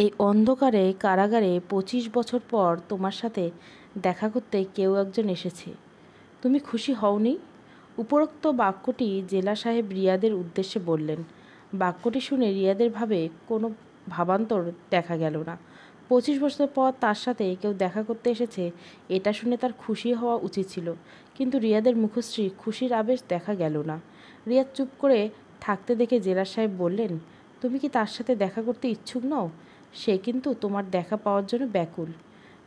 এই অন্ধকারে কারাগারে পঁচিশ বছর পর তোমার সাথে দেখা করতে কেউ একজন এসেছে তুমি খুশি হওনি উপরোক্ত বাক্যটি জেলা সাহেব রিয়াদের উদ্দেশ্যে বললেন বাক্যটি শুনে রিয়াদের ভাবে কোনো ভাবান্তর দেখা গেল না পঁচিশ বছর পর তার সাথে কেউ দেখা করতে এসেছে এটা শুনে তার খুশি হওয়া উচিত ছিল কিন্তু রিয়াদের মুখশ্রী খুশির আবেশ দেখা গেল না রিয়াদ চুপ করে থাকতে দেখে জেলা সাহেব বললেন তুমি কি তার সাথে দেখা করতে ইচ্ছুক নও সে কিন্তু তোমার দেখা পাওয়ার জন্য ব্যাকুল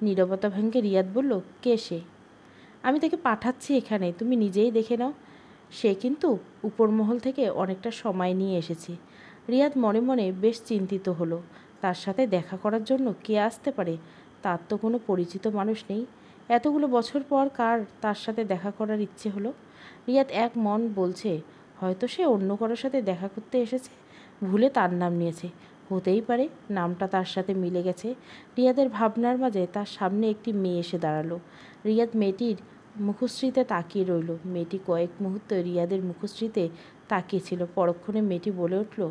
নীরবতা ভেঙ্গে রিয়াদ বলল কে সে আমি তাকে পাঠাচ্ছি এখানে তুমি নিজেই দেখে নাও সে কিন্তু উপরমহল থেকে অনেকটা সময় নিয়ে এসেছে রিয়াদ মনে মনে বেশ চিন্তিত হলো তার সাথে দেখা করার জন্য কে আসতে পারে তার তো কোনো পরিচিত মানুষ নেই এতগুলো বছর পর কার তার সাথে দেখা করার ইচ্ছে হলো রিয়াদ এক মন বলছে হয়তো সে অন্য কারোর সাথে দেখা করতে এসেছে ভুলে তার নাম নিয়েছে হতেই পারে নামটা তার সাথে মিলে গেছে রিয়াদের ভাবনার মাঝে তার সামনে একটি মেয়ে এসে দাঁড়ালো রিয়াদ মেয়েটির মুখশ্রীতে তাকিয়ে রইল মেয়েটি কয়েক মুহূর্ত রিয়াদের মুখশ্রীতে তাকিয়েছিল পরক্ষণে মেয়েটি বলে উঠল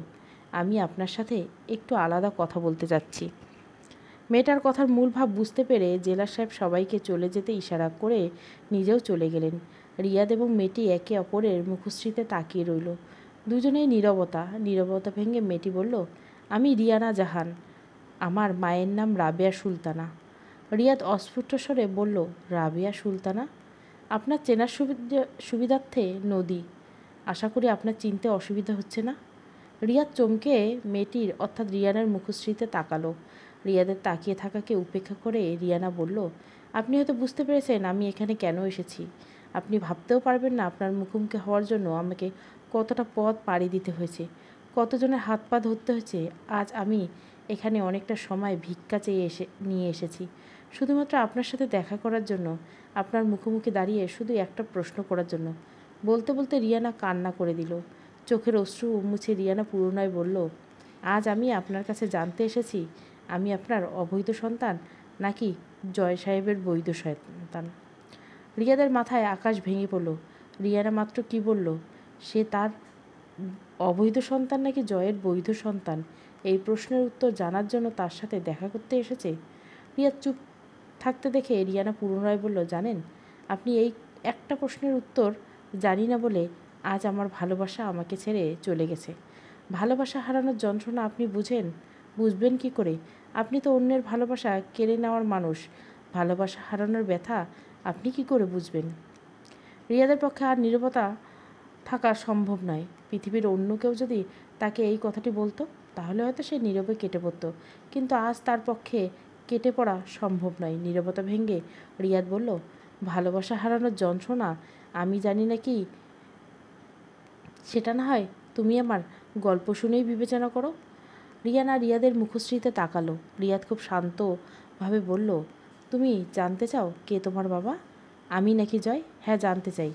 আমি আপনার সাথে একটু আলাদা কথা বলতে যাচ্ছি মেয়েটার কথার মূল ভাব বুঝতে পেরে জেলা সাহেব সবাইকে চলে যেতে ইশারা করে নিজেও চলে গেলেন রিয়াদ এবং মেয়েটি একে অপরের মুখশ্রীতে তাকিয়ে রইল দুজনেই নীরবতা নীরবতা ভেঙে মেয়েটি বলল আমি রিয়ানা জাহান আমার মায়ের নাম রাবেয়া সুলতানা রিয়াদ অস্ফুট স্বরে বলল রাবেয়া সুলতানা আপনার চেনার সুবিধা সুবিধার্থে নদী আশা করি আপনার চিনতে অসুবিধা হচ্ছে না রিয়াদ চমকে মেয়েটির অর্থাৎ রিয়ানার মুখশ্রীতে তাকালো রিয়াদের তাকিয়ে থাকাকে উপেক্ষা করে রিয়ানা বলল আপনি হয়তো বুঝতে পেরেছেন আমি এখানে কেন এসেছি আপনি ভাবতেও পারবেন না আপনার মুখোমুখি হওয়ার জন্য আমাকে কতটা পথ পাড়ি দিতে হয়েছে কতজনের হাত পা ধরতে হয়েছে আজ আমি এখানে অনেকটা সময় ভিক্ষা চেয়ে এসে নিয়ে এসেছি শুধুমাত্র আপনার সাথে দেখা করার জন্য আপনার মুখোমুখি দাঁড়িয়ে শুধু একটা প্রশ্ন করার জন্য বলতে বলতে রিয়ানা কান্না করে দিল চোখের অশ্রু মুছে রিয়ানা পুরনায় বলল আজ আমি আপনার কাছে জানতে এসেছি আমি আপনার অবৈধ সন্তান নাকি জয় সাহেবের বৈধ সন্তান রিয়াদের মাথায় আকাশ ভেঙে পড়ল রিয়ানা মাত্র কি বলল সে তার অবৈধ সন্তান নাকি জয়ের বৈধ সন্তান এই প্রশ্নের উত্তর জানার জন্য তার সাথে দেখা করতে এসেছে প্রিয়া চুপ থাকতে দেখে রিয়ানা পুনরায় বলল জানেন আপনি এই একটা প্রশ্নের উত্তর জানি না বলে আজ আমার ভালোবাসা আমাকে ছেড়ে চলে গেছে ভালোবাসা হারানোর যন্ত্রণা আপনি বুঝেন বুঝবেন কি করে আপনি তো অন্যের ভালোবাসা কেড়ে নেওয়ার মানুষ ভালোবাসা হারানোর ব্যথা আপনি কি করে বুঝবেন রিয়াদের পক্ষে আর নিরবতা থাকা সম্ভব নয় পৃথিবীর অন্য কেউ যদি তাকে এই কথাটি বলতো তাহলে হয়তো সে নীরবে কেটে পড়তো কিন্তু আজ তার পক্ষে কেটে পড়া সম্ভব নয় নীরবতা ভেঙে রিয়াদ বলল ভালোবাসা হারানোর যন্ত্রণা আমি জানি না কি সেটা না হয় তুমি আমার গল্প শুনেই বিবেচনা করো রিয়ান আর রিয়াদের মুখশ্রীতে তাকালো রিয়াদ খুব শান্তভাবে বলল তুমি জানতে চাও কে তোমার বাবা আমি নাকি জয় হ্যাঁ জানতে চাই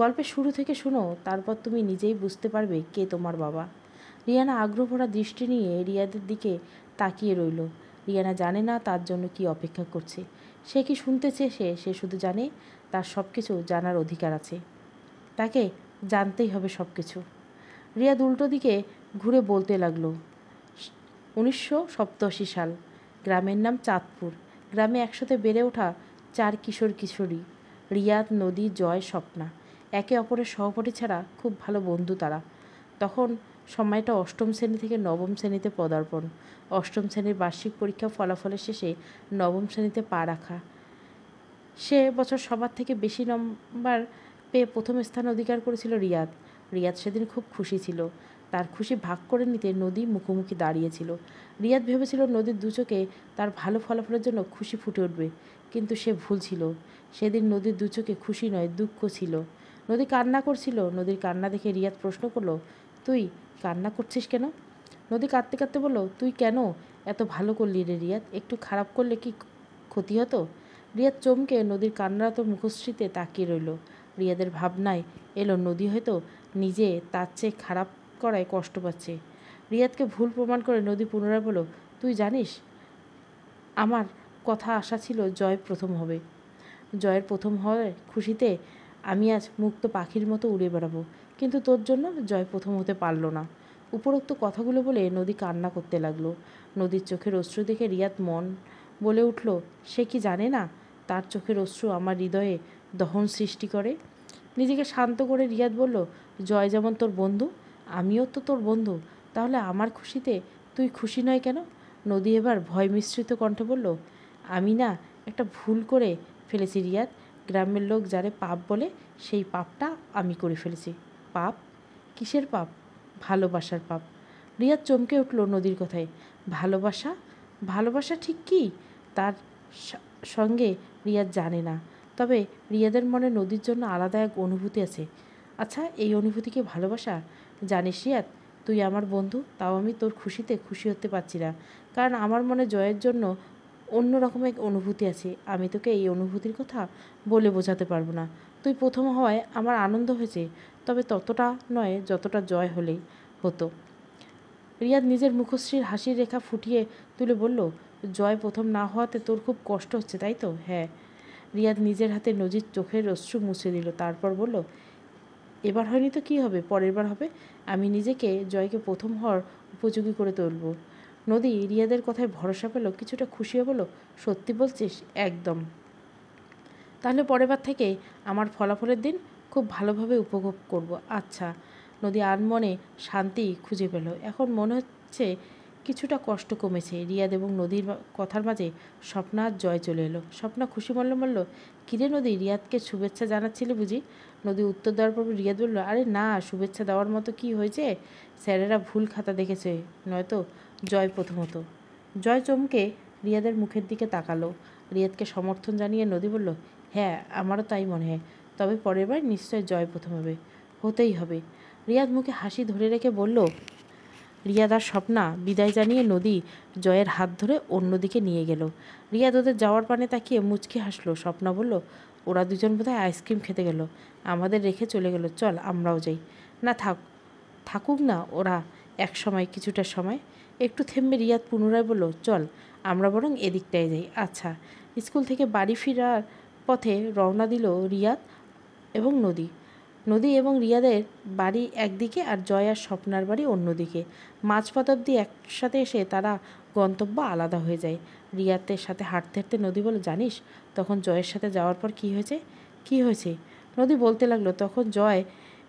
গল্পের শুরু থেকে শুনো তারপর তুমি নিজেই বুঝতে পারবে কে তোমার বাবা রিয়ানা আগ্রহভরা দৃষ্টি নিয়ে রিয়াদের দিকে তাকিয়ে রইল রিয়ানা জানে না তার জন্য কি অপেক্ষা করছে সে কি শুনতে চেয়েছে সে শুধু জানে তার সব কিছু জানার অধিকার আছে তাকে জানতেই হবে সব কিছু রিয়াদ উল্টো দিকে ঘুরে বলতে লাগলো উনিশশো সাল গ্রামের নাম চাঁদপুর গ্রামে একসাথে বেড়ে ওঠা চার কিশোর কিশোরী রিয়াদ নদী জয় স্বপ্না একে অপরের সহপাঠী ছাড়া খুব ভালো বন্ধু তারা তখন সময়টা অষ্টম শ্রেণী থেকে নবম শ্রেণীতে পদার্পণ অষ্টম শ্রেণীর বার্ষিক পরীক্ষা ফলাফলের শেষে নবম শ্রেণীতে পা রাখা সে বছর সবার থেকে বেশি নম্বর পেয়ে প্রথম স্থান অধিকার করেছিল রিয়াদ রিয়াদ সেদিন খুব খুশি ছিল তার খুশি ভাগ করে নিতে নদী মুখোমুখি দাঁড়িয়েছিল রিয়াদ ভেবেছিল নদীর দুচোকে তার ভালো ফলাফলের জন্য খুশি ফুটে উঠবে কিন্তু সে ভুল ছিল সেদিন নদীর দুচোকে খুশি নয় দুঃখ ছিল নদী কান্না করছিল নদীর কান্না দেখে রিয়াদ প্রশ্ন করলো তুই কান্না করছিস কেন নদী কাঁদতে কাঁদতে বললো তুই কেন এত ভালো করলি রে রিয়াদ একটু খারাপ করলে কি ক্ষতি হতো রিয়াদ চমকে নদীর কান্নারত মুখশ্রীতে তাকিয়ে রইল রিয়াদের ভাবনায় এলো নদী হয়তো নিজে তার চেয়ে খারাপ করায় কষ্ট পাচ্ছে রিয়াদকে ভুল প্রমাণ করে নদী পুনরায় বলো তুই জানিস আমার কথা আশা ছিল জয় প্রথম হবে জয়ের প্রথম হওয়ার খুশিতে আমি আজ মুক্ত পাখির মতো উড়ে বেড়াবো কিন্তু তোর জন্য জয় প্রথম হতে পারল না উপরোক্ত কথাগুলো বলে নদী কান্না করতে লাগলো নদীর চোখের অশ্রু দেখে রিয়াত মন বলে উঠল সে কি জানে না তার চোখের অশ্রু আমার হৃদয়ে দহন সৃষ্টি করে নিজেকে শান্ত করে রিয়াদ বলল জয় যেমন তোর বন্ধু আমিও তো তোর বন্ধু তাহলে আমার খুশিতে তুই খুশি নয় কেন নদী এবার ভয় মিশ্রিত কণ্ঠে বলল আমি না একটা ভুল করে ফেলেছি রিয়াদ গ্রামের লোক যারে পাপ বলে সেই পাপটা আমি করে ফেলেছি পাপ কিসের পাপ ভালোবাসার পাপ রিয়া চমকে উঠল নদীর কথায় ভালোবাসা ভালোবাসা ঠিক কি তার সঙ্গে রিয়া জানে না তবে রিয়াদের মনে নদীর জন্য আলাদা এক অনুভূতি আছে আচ্ছা এই অনুভূতিকে ভালোবাসা জানিস রিয়াদ তুই আমার বন্ধু তাও আমি তোর খুশিতে খুশি হতে পারছি না কারণ আমার মনে জয়ের জন্য অন্য রকম এক অনুভূতি আছে আমি তোকে এই অনুভূতির কথা বলে বোঝাতে পারবো না তুই প্রথম হওয়ায় আমার আনন্দ হয়েছে তবে ততটা নয় যতটা জয় হলেই হতো রিয়াদ নিজের মুখশ্রীর হাসির রেখা ফুটিয়ে তুলে বলল জয় প্রথম না হওয়াতে তোর খুব কষ্ট হচ্ছে তাই তো হ্যাঁ রিয়াদ নিজের হাতে নজির চোখের অশ্রু মুছে দিল তারপর বলল এবার হয়নি তো কী হবে পরের বার হবে আমি নিজেকে জয়কে প্রথম হওয়ার উপযোগী করে তুলব নদী রিয়াদের কথায় ভরসা পেল কিছুটা খুশিও বলো সত্যি বলছিস একদম তাহলে পরেরবার থেকে আমার ফলাফলের দিন খুব ভালোভাবে উপভোগ করব আচ্ছা নদী মনে শান্তি খুঁজে পেল এখন মনে হচ্ছে কিছুটা কষ্ট কমেছে রিয়াদ এবং নদীর কথার মাঝে স্বপ্না জয় চলে এলো স্বপ্না খুশি মল্ল বলল কিরে নদী রিয়াদকে শুভেচ্ছা জানাচ্ছিলে বুঝি নদী উত্তর দেওয়ার পর রিয়াদ বলল আরে না শুভেচ্ছা দেওয়ার মতো কি হয়েছে স্যারেরা ভুল খাতা দেখেছে নয়তো জয় প্রথমত জয় চমকে রিয়াদের মুখের দিকে তাকালো রিয়াদকে সমর্থন জানিয়ে নদী বলল হ্যাঁ আমারও তাই মনে হয় তবে পরের বার নিশ্চয় জয় প্রথম হবে হতেই হবে রিয়াদ মুখে হাসি ধরে রেখে বলল রিয়াদ আর স্বপ্না বিদায় জানিয়ে নদী জয়ের হাত ধরে অন্যদিকে নিয়ে গেল রিয়াদ ওদের যাওয়ার পানে তাকিয়ে মুচকি হাসলো স্বপ্না বলল ওরা দুজন বোধহয় আইসক্রিম খেতে গেল আমাদের রেখে চলে গেল চল আমরাও যাই না থাক থাকুক না ওরা এক সময় কিছুটা সময় একটু থেমে রিয়াদ পুনরায় বলল চল আমরা বরং এদিকটায় যাই আচ্ছা স্কুল থেকে বাড়ি ফেরার পথে রওনা দিল রিয়াদ এবং নদী নদী এবং রিয়াদের বাড়ি একদিকে আর জয় আর স্বপ্নার বাড়ি অন্যদিকে মাঝপথ অব্দি একসাথে এসে তারা গন্তব্য আলাদা হয়ে যায় রিয়াদের সাথে হাঁটতে হাঁটতে নদী বলে জানিস তখন জয়ের সাথে যাওয়ার পর কি হয়েছে কি হয়েছে নদী বলতে লাগলো তখন জয়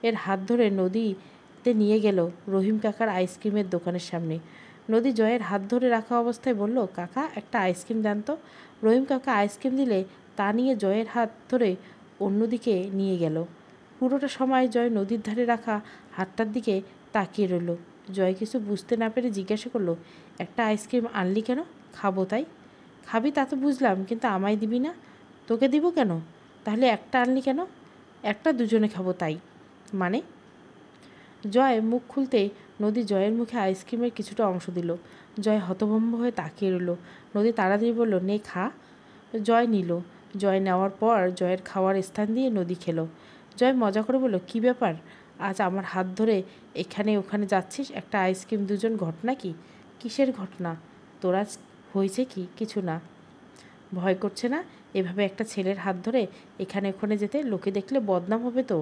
এর হাত ধরে নদীতে নিয়ে গেল রহিম কাকার আইসক্রিমের দোকানের সামনে নদী জয়ের হাত ধরে রাখা অবস্থায় বলল কাকা একটা আইসক্রিম দেন তো রহিম কাকা আইসক্রিম দিলে তা নিয়ে জয়ের হাত ধরে অন্যদিকে নিয়ে গেল পুরোটা সময় জয় নদীর ধারে রাখা হাতটার দিকে তাকিয়ে রইল জয় কিছু বুঝতে না পেরে জিজ্ঞাসা করলো একটা আইসক্রিম আনলি কেন খাবো তাই খাবি তা তো বুঝলাম কিন্তু আমায় দিবি না তোকে দিব কেন তাহলে একটা আনলি কেন একটা দুজনে খাবো তাই মানে জয় মুখ খুলতে নদী জয়ের মুখে আইসক্রিমের কিছুটা অংশ দিল জয় হতভম্ব হয়ে তাকিয়ে রইল নদী তাড়াতাড়ি বলল নে খা জয় নিল জয় নেওয়ার পর জয়ের খাওয়ার স্থান দিয়ে নদী খেলো জয় মজা করে বলল কি ব্যাপার আজ আমার হাত ধরে এখানে ওখানে যাচ্ছিস একটা আইসক্রিম দুজন ঘটনা কি কিসের ঘটনা তোর আজ হয়েছে কি কিছু না ভয় করছে না এভাবে একটা ছেলের হাত ধরে এখানে ওখানে যেতে লোকে দেখলে বদনাম হবে তো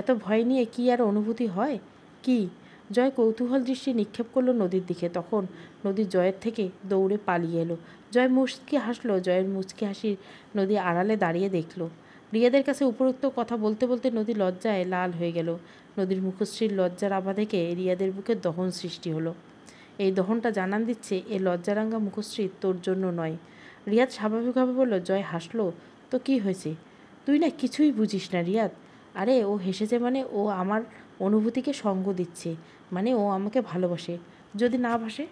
এত ভয় নিয়ে কি আর অনুভূতি হয় কি জয় কৌতূহল দৃষ্টি নিক্ষেপ করলো নদীর দিকে তখন নদী জয়ের থেকে দৌড়ে পালিয়ে এলো জয় মুচকি হাসলো জয়ের মুচকি হাসি নদী আড়ালে দাঁড়িয়ে দেখলো রিয়াদের কাছে উপরোক্ত কথা বলতে বলতে নদী লজ্জায় লাল হয়ে গেল নদীর মুখশ্রীর লজ্জার আভা থেকে রিয়াদের বুকে দহন সৃষ্টি হলো এই দহনটা জানান দিচ্ছে এ লজ্জারাঙ্গা মুখশ্রী তোর জন্য নয় রিয়াদ স্বাভাবিকভাবে বলল জয় হাসলো তো কি হয়েছে তুই না কিছুই বুঝিস না রিয়াদ আরে ও হেসেছে মানে ও আমার অনুভূতিকে সঙ্গ দিচ্ছে মানে ও আমাকে ভালোবাসে যদি না ভাসে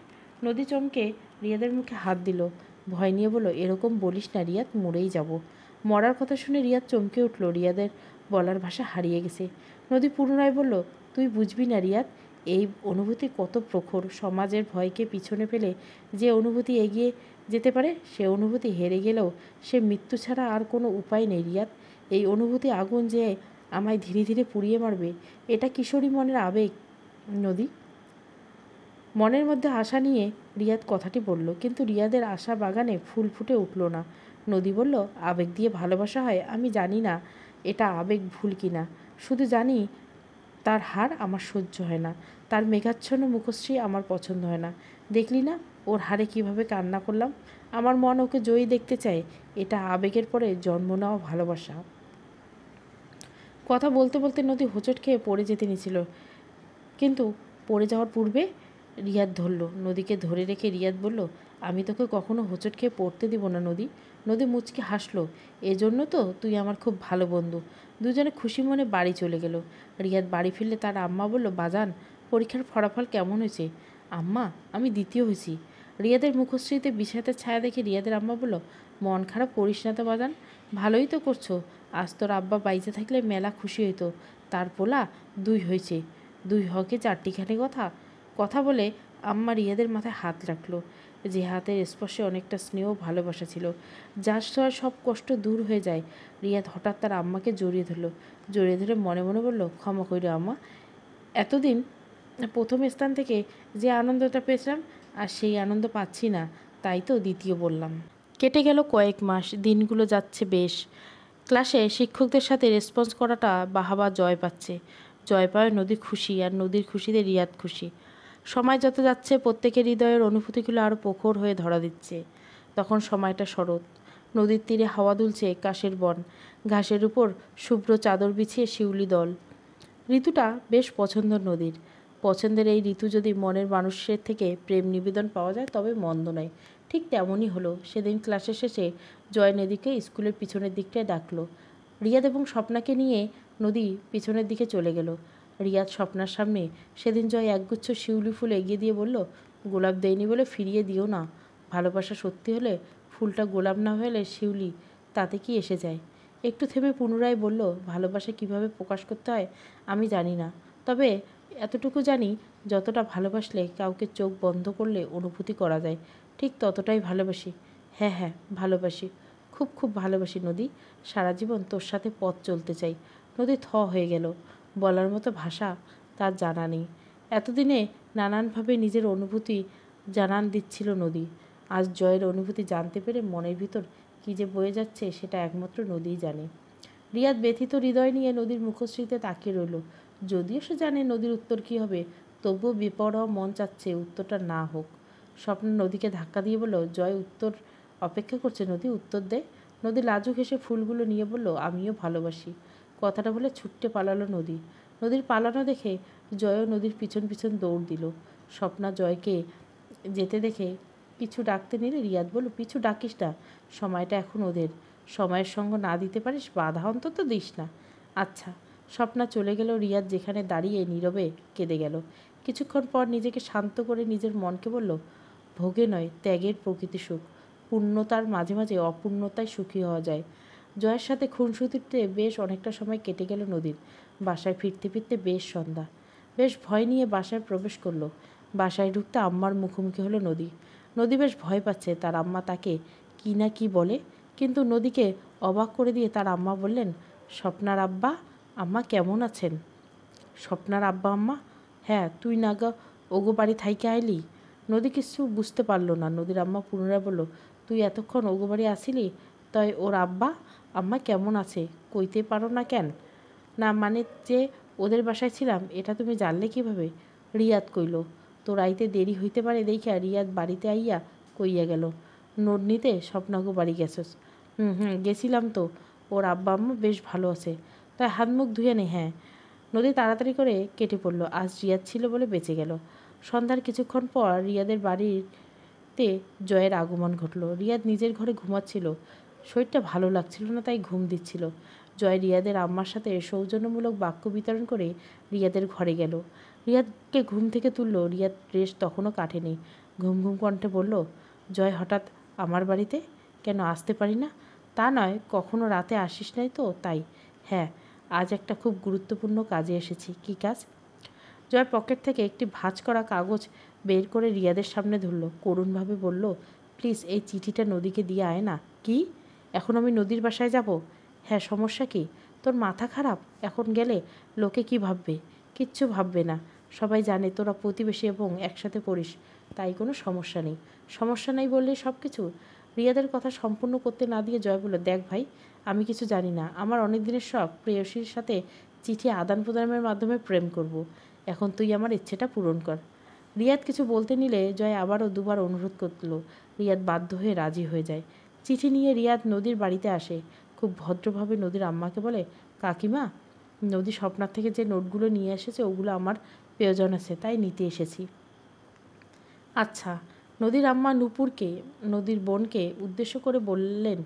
নদী চমকে রিয়াদের মুখে হাত দিল ভয় নিয়ে বলো এরকম বলিস না রিয়াদ মরেই যাব মরার কথা শুনে রিয়াদ চমকে উঠল রিয়াদের বলার ভাষা হারিয়ে গেছে নদী পুনরায় বলল তুই বুঝবি না রিয়াদ এই অনুভূতি কত প্রখর সমাজের ভয়কে পিছনে ফেলে যে অনুভূতি এগিয়ে যেতে পারে সে অনুভূতি হেরে গেলেও সে মৃত্যু ছাড়া আর কোনো উপায় নেই রিয়াদ এই অনুভূতি আগুন যে আমায় ধীরে ধীরে পুড়িয়ে মারবে এটা কিশোরী মনের আবেগ নদী মনের মধ্যে আশা নিয়ে রিয়াদ কথাটি বলল কিন্তু রিয়াদের আশা বাগানে ফুল ফুটে উঠল না নদী বলল আবেগ দিয়ে ভালোবাসা হয় আমি জানি না এটা আবেগ ভুল কিনা শুধু জানি তার হার আমার সহ্য হয় না তার মেঘাচ্ছন্ন মুখশ্রী আমার পছন্দ হয় না দেখলি না ওর হারে কিভাবে কান্না করলাম আমার মন ওকে জয়ী দেখতে চায় এটা আবেগের পরে জন্ম নেওয়া ভালোবাসা কথা বলতে বলতে নদী হোঁচট খেয়ে পড়ে যেতে নিছিল কিন্তু পড়ে যাওয়ার পূর্বে রিয়াদ ধরল নদীকে ধরে রেখে রিয়াদ বলল আমি তোকে কখনো হোঁচট খেয়ে পড়তে দিব না নদী নদী মুচকে হাসলো এজন্য তো তুই আমার খুব ভালো বন্ধু দুজনে খুশি মনে বাড়ি চলে গেল রিয়াদ বাড়ি ফিরলে তার আম্মা বলল বাজান পরীক্ষার ফলাফল কেমন হয়েছে আম্মা আমি দ্বিতীয় হয়েছি রিয়াদের মুখশ্রীতে বিছাতে ছায়া দেখে রিয়াদের আম্মা বলল মন খারাপ করিস না তো বাজান ভালোই তো করছো আজ তোর আব্বা বাইজে থাকলে মেলা খুশি হইতো তার পোলা দুই হয়েছে দুই হকে চারটিখানি কথা কথা বলে আম্মা রিয়াদের মাথায় হাত রাখলো যে হাতের স্পর্শে অনেকটা স্নেহ ভালোবাসা ছিল যার ছোঁয়ার সব কষ্ট দূর হয়ে যায় রিয়াদ হঠাৎ তার আম্মাকে জড়িয়ে ধরলো জড়িয়ে ধরে মনে মনে বলল ক্ষমা করি আম্মা এতদিন প্রথম স্থান থেকে যে আনন্দটা পেয়েছিলাম আর সেই আনন্দ পাচ্ছি না তাই তো দ্বিতীয় বললাম কেটে গেল কয়েক মাস দিনগুলো যাচ্ছে বেশ ক্লাসে শিক্ষকদের সাথে রেসপন্স করাটা বাহাবা জয় পাচ্ছে জয় পায় নদী খুশি আর নদীর খুশিতে রিয়াদ খুশি সময় যত যাচ্ছে প্রত্যেকের হৃদয়ের অনুভূতিগুলো আরও প্রখর হয়ে ধরা দিচ্ছে তখন সময়টা শরৎ নদীর তীরে হাওয়া দুলছে কাশের বন ঘাসের উপর শুভ্র চাদর বিছিয়ে শিউলি দল ঋতুটা বেশ পছন্দ নদীর পছন্দের এই ঋতু যদি মনের মানুষের থেকে প্রেম নিবেদন পাওয়া যায় তবে মন্দ নয় ঠিক তেমনই হলো সেদিন ক্লাসের শেষে জয় নদীকে স্কুলের পিছনের দিকটায় ডাকলো রিয়াদ এবং স্বপ্নাকে নিয়ে নদী পিছনের দিকে চলে গেল রিয়াদ স্বপ্নার সামনে সেদিন জয় একগুচ্ছ শিউলি ফুল এগিয়ে দিয়ে বলল গোলাপ দেয়নি বলে ফিরিয়ে দিও না ভালোবাসা সত্যি হলে ফুলটা গোলাপ না হলে শিউলি তাতে কি এসে যায় একটু থেমে পুনরায় বলল ভালোবাসা কিভাবে প্রকাশ করতে হয় আমি জানি না তবে এতটুকু জানি যতটা ভালোবাসলে কাউকে চোখ বন্ধ করলে অনুভূতি করা যায় ঠিক ততটাই ভালোবাসি হ্যাঁ হ্যাঁ ভালোবাসি খুব খুব ভালোবাসি নদী সারা জীবন তোর সাথে পথ চলতে চাই নদী থ হয়ে গেল বলার মতো ভাষা তার জানা নেই এতদিনে নানানভাবে নিজের অনুভূতি জানান দিচ্ছিল নদী আজ জয়ের অনুভূতি জানতে পেরে মনের ভিতর কী যে বয়ে যাচ্ছে সেটা একমাত্র নদীই জানে রিয়াদ ব্যথিত হৃদয় নিয়ে নদীর মুখশ্রীতে তাকিয়ে রইল যদিও সে জানে নদীর উত্তর কী হবে তবুও বিপরও মন চাচ্ছে উত্তরটা না হোক স্বপ্ন নদীকে ধাক্কা দিয়ে বলল জয় উত্তর অপেক্ষা করছে নদী উত্তর দেয় নদী লাজুক হেসে ফুলগুলো নিয়ে বলল আমিও ভালোবাসি কথাটা বলে ছুটতে পালালো নদী নদীর পালানো দেখে জয়ও নদীর পিছন পিছন দৌড় দিল স্বপ্না জয়কে যেতে দেখে পিছু ডাকতে নিলে রিয়াদ বলল পিছু ডাকিস না সময়টা এখন ওদের সময়ের সঙ্গ না দিতে পারিস বাধা অন্তত দিস না আচ্ছা স্বপ্না চলে গেল রিয়াদ যেখানে দাঁড়িয়ে নীরবে কেঁদে গেল কিছুক্ষণ পর নিজেকে শান্ত করে নিজের মনকে বলল ভোগে নয় ত্যাগের প্রকৃতি সুখ পূর্ণতার মাঝে মাঝে অপূর্ণতায় সুখী হওয়া যায় জয়ের সাথে খুনসুতিতে বেশ অনেকটা সময় কেটে গেল নদীর বাসায় ফিরতে ফিরতে বেশ সন্ধ্যা বেশ ভয় নিয়ে বাসায় প্রবেশ করলো বাসায় ঢুকতে আম্মার মুখোমুখি হলো নদী নদী বেশ ভয় পাচ্ছে তার আম্মা তাকে কি না কি বলে কিন্তু নদীকে অবাক করে দিয়ে তার আম্মা বললেন স্বপ্নার আব্বা আম্মা কেমন আছেন স্বপ্নার আব্বা আম্মা হ্যাঁ তুই নাগা ওগো বাড়ি থাইকে আইলি নদী কিছু বুঝতে পারলো না নদীর আম্মা পুনরায় বলল তুই এতক্ষণ ওগো বাড়ি আসিলি তাই ওর আব্বা আম্মা কেমন আছে কইতে পারো না কেন না মানে যে ওদের বাসায় ছিলাম এটা তুমি জানলে কিভাবে রিয়াদ কইল তোর আইতে দেরি হইতে পারে দেখিয়া রিয়াদ বাড়িতে আইয়া কইয়া গেল নোট নিতে স্বপ্নাগো বাড়ি গেছস হুম হুম গেছিলাম তো ওর আব্বা আম্মা বেশ ভালো আছে তাই হাত মুখ ধুয়ে নে হ্যাঁ নদী তাড়াতাড়ি করে কেটে পড়ল আজ রিয়াদ ছিল বলে বেঁচে গেল সন্ধ্যার কিছুক্ষণ পর রিয়াদের বাড়িতে জয়ের আগমন ঘটল রিয়াদ নিজের ঘরে ঘুমাচ্ছিল শরীরটা ভালো লাগছিল না তাই ঘুম দিচ্ছিল জয় রিয়াদের আম্মার সাথে সৌজন্যমূলক বাক্য বিতরণ করে রিয়াদের ঘরে গেল রিয়াদকে ঘুম থেকে তুললো রিয়াদ রেস তখনও কাটেনি ঘুম ঘুম কণ্ঠে বলল জয় হঠাৎ আমার বাড়িতে কেন আসতে পারি না তা নয় কখনো রাতে আসিস নাই তো তাই হ্যাঁ আজ একটা খুব গুরুত্বপূর্ণ কাজে এসেছি কি কাজ জয় পকেট থেকে একটি ভাঁজ করা কাগজ বের করে রিয়াদের সামনে ধরল করুণভাবে বলল প্লিজ এই চিঠিটা নদীকে দিয়ে আয় না কি এখন আমি নদীর বাসায় যাব হ্যাঁ সমস্যা কি তোর মাথা খারাপ এখন গেলে লোকে কি ভাববে কিচ্ছু ভাববে না সবাই জানে তোরা প্রতিবেশী এবং একসাথে পড়িস তাই কোনো সমস্যা নেই সমস্যা নেই বললে সব কিছু রিয়াদের কথা সম্পূর্ণ করতে না দিয়ে জয় বলল দেখ ভাই আমি কিছু জানি না আমার অনেক দিনের শখ প্রেয়সীর সাথে চিঠি আদান প্রদানের মাধ্যমে প্রেম করব। এখন তুই আমার ইচ্ছেটা পূরণ কর রিয়াদ কিছু বলতে নিলে জয় আবারও দুবার অনুরোধ করল রিয়াদ বাধ্য হয়ে রাজি হয়ে যায় চিঠি নিয়ে রিয়াদ নদীর বাড়িতে আসে খুব ভদ্রভাবে নদীর আম্মাকে বলে কাকিমা নদী স্বপ্নার থেকে যে নোটগুলো নিয়ে এসেছে ওগুলো আমার প্রয়োজন আছে তাই নিতে এসেছি আচ্ছা নদীর আম্মা নূপুরকে নদীর বোনকে উদ্দেশ্য করে বললেন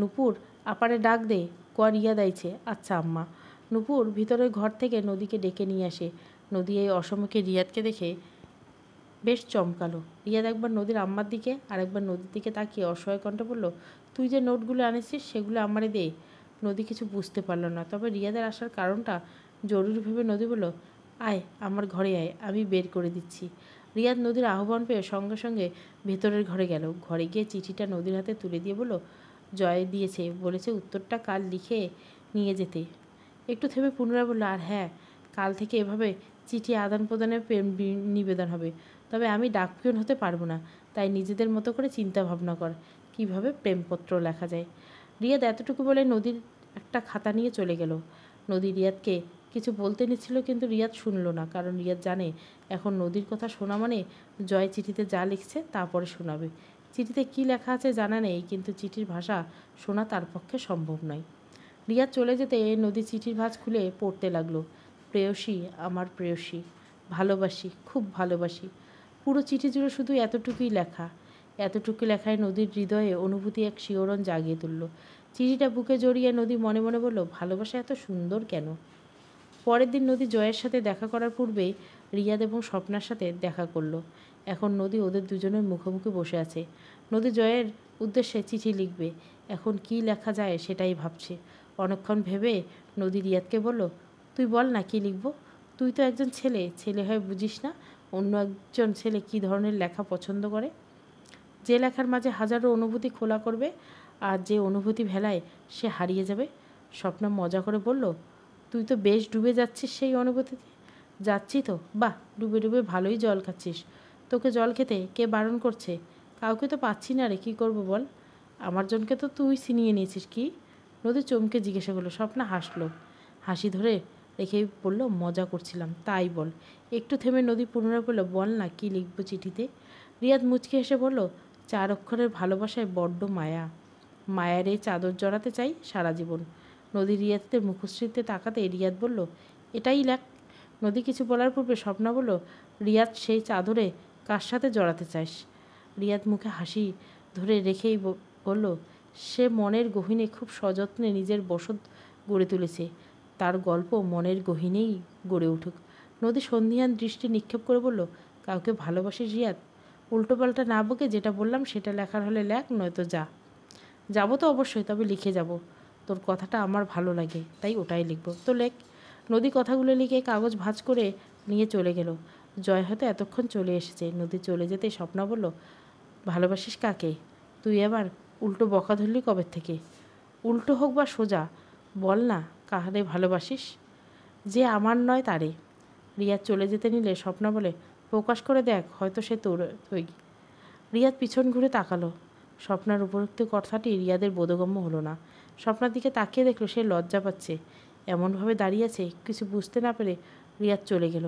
নূপুর আপারে ডাক দে কোয়া রিয়াদ আইছে আচ্ছা আম্মা নূপুর ভিতরের ঘর থেকে নদীকে ডেকে নিয়ে আসে নদী এই অসমকে রিয়াদকে দেখে বেশ চমকালো রিয়াদ একবার নদীর আম্মার দিকে আর একবার নদীর দিকে তাকিয়ে অসহায় কণ্ঠে বলল তুই যে নোটগুলো আনেছিস সেগুলো আমারে দে নদী কিছু বুঝতে পারলো না তবে রিয়াদের আসার কারণটা জরুরি ভেবে নদী বলল আয় আমার ঘরে আয় আমি বের করে দিচ্ছি রিয়াদ নদীর আহ্বান পেয়ে সঙ্গে সঙ্গে ভেতরের ঘরে গেল ঘরে গিয়ে চিঠিটা নদীর হাতে তুলে দিয়ে বলো জয় দিয়েছে বলেছে উত্তরটা কাল লিখে নিয়ে যেতে একটু থেমে পুনরায় বললো আর হ্যাঁ কাল থেকে এভাবে চিঠি আদান প্রদানের নিবেদন হবে তবে আমি ডাকপিয়ন হতে পারবো না তাই নিজেদের মতো করে চিন্তা ভাবনা কর কিভাবে প্রেমপত্র লেখা যায় রিয়াদ এতটুকু বলে নদীর একটা খাতা নিয়ে চলে গেল নদী রিয়াদকে কিছু বলতে নিচ্ছিল কিন্তু রিয়াদ শুনল না কারণ রিয়াদ জানে এখন নদীর কথা শোনা মানে জয় চিঠিতে যা লিখছে তারপরে শোনাবে চিঠিতে কি লেখা আছে জানা নেই কিন্তু চিঠির ভাষা শোনা তার পক্ষে সম্ভব নয় রিয়াদ চলে যেতে নদী চিঠির ভাঁজ খুলে পড়তে লাগলো প্রেয়সী আমার প্রেয়সী ভালোবাসি খুব ভালোবাসি পুরো চিঠি জুড়ে শুধু এতটুকুই লেখা এতটুকু লেখায় নদীর হৃদয়ে অনুভূতি এক শিওরণ জাগিয়ে তুলল চিঠিটা বুকে জড়িয়ে নদী মনে মনে বলল ভালোবাসা এত সুন্দর কেন পরের দিন নদী জয়ের সাথে দেখা করার পূর্বেই রিয়াদ এবং স্বপ্নার সাথে দেখা করলো এখন নদী ওদের দুজনের মুখোমুখি বসে আছে নদী জয়ের উদ্দেশ্যে চিঠি লিখবে এখন কি লেখা যায় সেটাই ভাবছে অনেকক্ষণ ভেবে নদী রিয়াদকে বলল তুই বল না কি লিখব তুই তো একজন ছেলে ছেলে হয়ে বুঝিস না অন্য একজন ছেলে কী ধরনের লেখা পছন্দ করে যে লেখার মাঝে হাজারো অনুভূতি খোলা করবে আর যে অনুভূতি ভেলায় সে হারিয়ে যাবে স্বপ্না মজা করে বলল তুই তো বেশ ডুবে যাচ্ছিস সেই অনুভূতিতে যাচ্ছি তো বাহ ডুবে ডুবে ভালোই জল খাচ্ছিস তোকে জল খেতে কে বারণ করছে কাউকে তো পাচ্ছি না রে কী করবো বল আমার জনকে তো তুই ছিনিয়ে নিয়েছিস কি নদী চমকে জিজ্ঞাসা করলো স্বপ্না হাসলো হাসি ধরে রেখেই বলল মজা করছিলাম তাই বল একটু থেমে নদী পুনরায় বলল বল না কী লিখবো চিঠিতে রিয়াদ মুচকে এসে বলল চার অক্ষরের ভালোবাসায় বড্ড মায়া মায়ারে চাদর জড়াতে চাই সারা জীবন নদী রিয়াদের মুখশ্রীতে তাকাতে রিয়াদ বলল এটাই লেখ নদী কিছু বলার পূর্বে স্বপ্না বলল রিয়াদ সেই চাদরে কার সাথে জড়াতে চাস রিয়াদ মুখে হাসি ধরে রেখেই বলল সে মনের গহিনে খুব সযত্নে নিজের বসত গড়ে তুলেছে তার গল্প মনের গহিনেই গড়ে উঠুক নদী সন্ধিহান দৃষ্টি নিক্ষেপ করে বলল কাউকে ভালোবাসিস রিয়াদ উল্টোপাল্টা না বকে যেটা বললাম সেটা লেখার হলে লেখ নয়তো যা যাবো তো অবশ্যই তবে লিখে যাব তোর কথাটা আমার ভালো লাগে তাই ওটাই লিখবো তো লেখ নদী কথাগুলো লিখে কাগজ ভাঁজ করে নিয়ে চলে গেল জয় হয়তো এতক্ষণ চলে এসেছে নদী চলে যেতে স্বপ্ন বলল ভালোবাসিস কাকে তুই আবার উল্টো বকা ধরলি কবে থেকে উল্টো হোক বা সোজা বল না কাহারে ভালোবাসিস যে আমার নয় তারে রিয়াদ চলে যেতে নিলে স্বপ্না বলে প্রকাশ করে দেখ হয়তো সে তোর তৈ রিয়াদ পিছন ঘুরে তাকালো স্বপ্নার উপরোক্ত কথাটি রিয়াদের বোধগম্য হলো না স্বপ্নার দিকে তাকিয়ে দেখলো সে লজ্জা পাচ্ছে এমনভাবে দাঁড়িয়ে আছে কিছু বুঝতে না পেরে রিয়াদ চলে গেল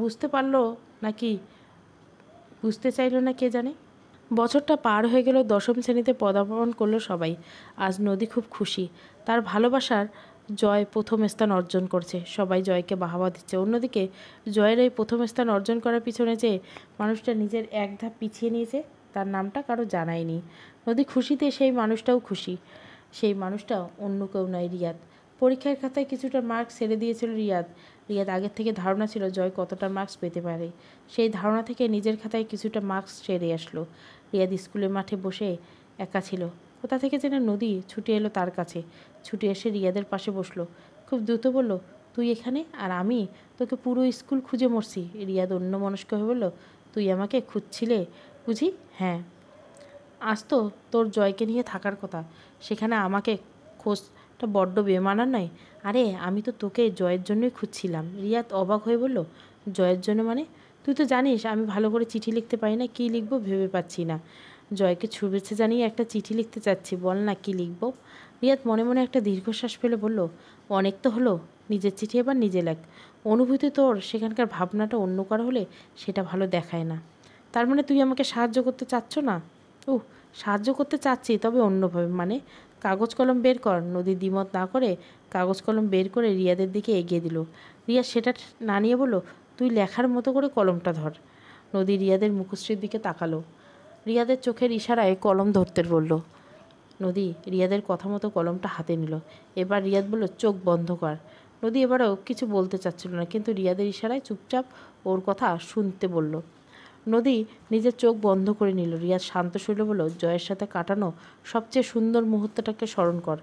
বুঝতে পারলো নাকি বুঝতে চাইল না কে জানে বছরটা পার হয়ে গেল দশম শ্রেণীতে পদাপন করলো সবাই আজ নদী খুব খুশি তার ভালোবাসার জয় প্রথম স্থান অর্জন করছে সবাই জয়কে বাহাবা দিচ্ছে অন্যদিকে জয়ের এই প্রথম স্থান অর্জন করার পিছনে যে মানুষটা নিজের এক ধাপ পিছিয়ে নিয়েছে তার নামটা কারো জানায়নি নদী খুশিতে সেই মানুষটাও খুশি সেই মানুষটা অন্য কেউ নয় রিয়াদ পরীক্ষার খাতায় কিছুটা মার্কস ছেড়ে দিয়েছিল রিয়াদ রিয়াদ আগের থেকে ধারণা ছিল জয় কতটা মার্কস পেতে পারে সেই ধারণা থেকে নিজের খাতায় কিছুটা মার্কস সেরে আসলো রিয়াদ স্কুলের মাঠে বসে একা ছিল কোথা থেকে যেন নদী ছুটে এলো তার কাছে ছুটে এসে রিয়াদের পাশে বসলো খুব দ্রুত বলল তুই এখানে আর আমি তোকে পুরো স্কুল খুঁজে মরছি রিয়াদ অন্য মনস্ক হয়ে বললো তুই আমাকে খুঁজছিলে বুঝি হ্যাঁ আজ তো তোর জয়কে নিয়ে থাকার কথা সেখানে আমাকে খোঁজটা বড্ড বেমানার নয় আরে আমি তো তোকে জয়ের জন্যই খুঁজছিলাম রিয়াদ অবাক হয়ে বলল জয়ের জন্য মানে তুই তো জানিস আমি ভালো করে চিঠি লিখতে পারি না কী লিখবো ভেবে পাচ্ছি না জয়কে শুভেচ্ছা জানিয়ে একটা চিঠি লিখতে চাচ্ছি বল না কি লিখব রিয়াদ মনে মনে একটা দীর্ঘশ্বাস ফেলে বলল অনেক তো হলো নিজের চিঠি এবার নিজে লেখ অনুভূতি তোর সেখানকার ভাবনাটা অন্য করা হলে সেটা ভালো দেখায় না তার মানে তুই আমাকে সাহায্য করতে চাচ্ছ না ও সাহায্য করতে চাচ্ছি তবে অন্যভাবে মানে কাগজ কলম বের কর নদী দ্বিমত না করে কাগজ কলম বের করে রিয়াদের দিকে এগিয়ে দিল রিয়া সেটা না নিয়ে বলো তুই লেখার মতো করে কলমটা ধর নদী রিয়াদের মুখশ্রীর দিকে তাকালো রিয়াদের চোখের ইশারায় কলম ধরতে বলল নদী রিয়াদের কথা মতো কলমটা হাতে নিল এবার রিয়াদ বলল চোখ বন্ধ কর নদী এবারও কিছু বলতে চাচ্ছিল না কিন্তু রিয়াদের ইশারায় চুপচাপ ওর কথা শুনতে বলল নদী নিজের চোখ বন্ধ করে নিল রিয়াদ শান্ত শৈল বলল জয়ের সাথে কাটানো সবচেয়ে সুন্দর মুহূর্তটাকে স্মরণ কর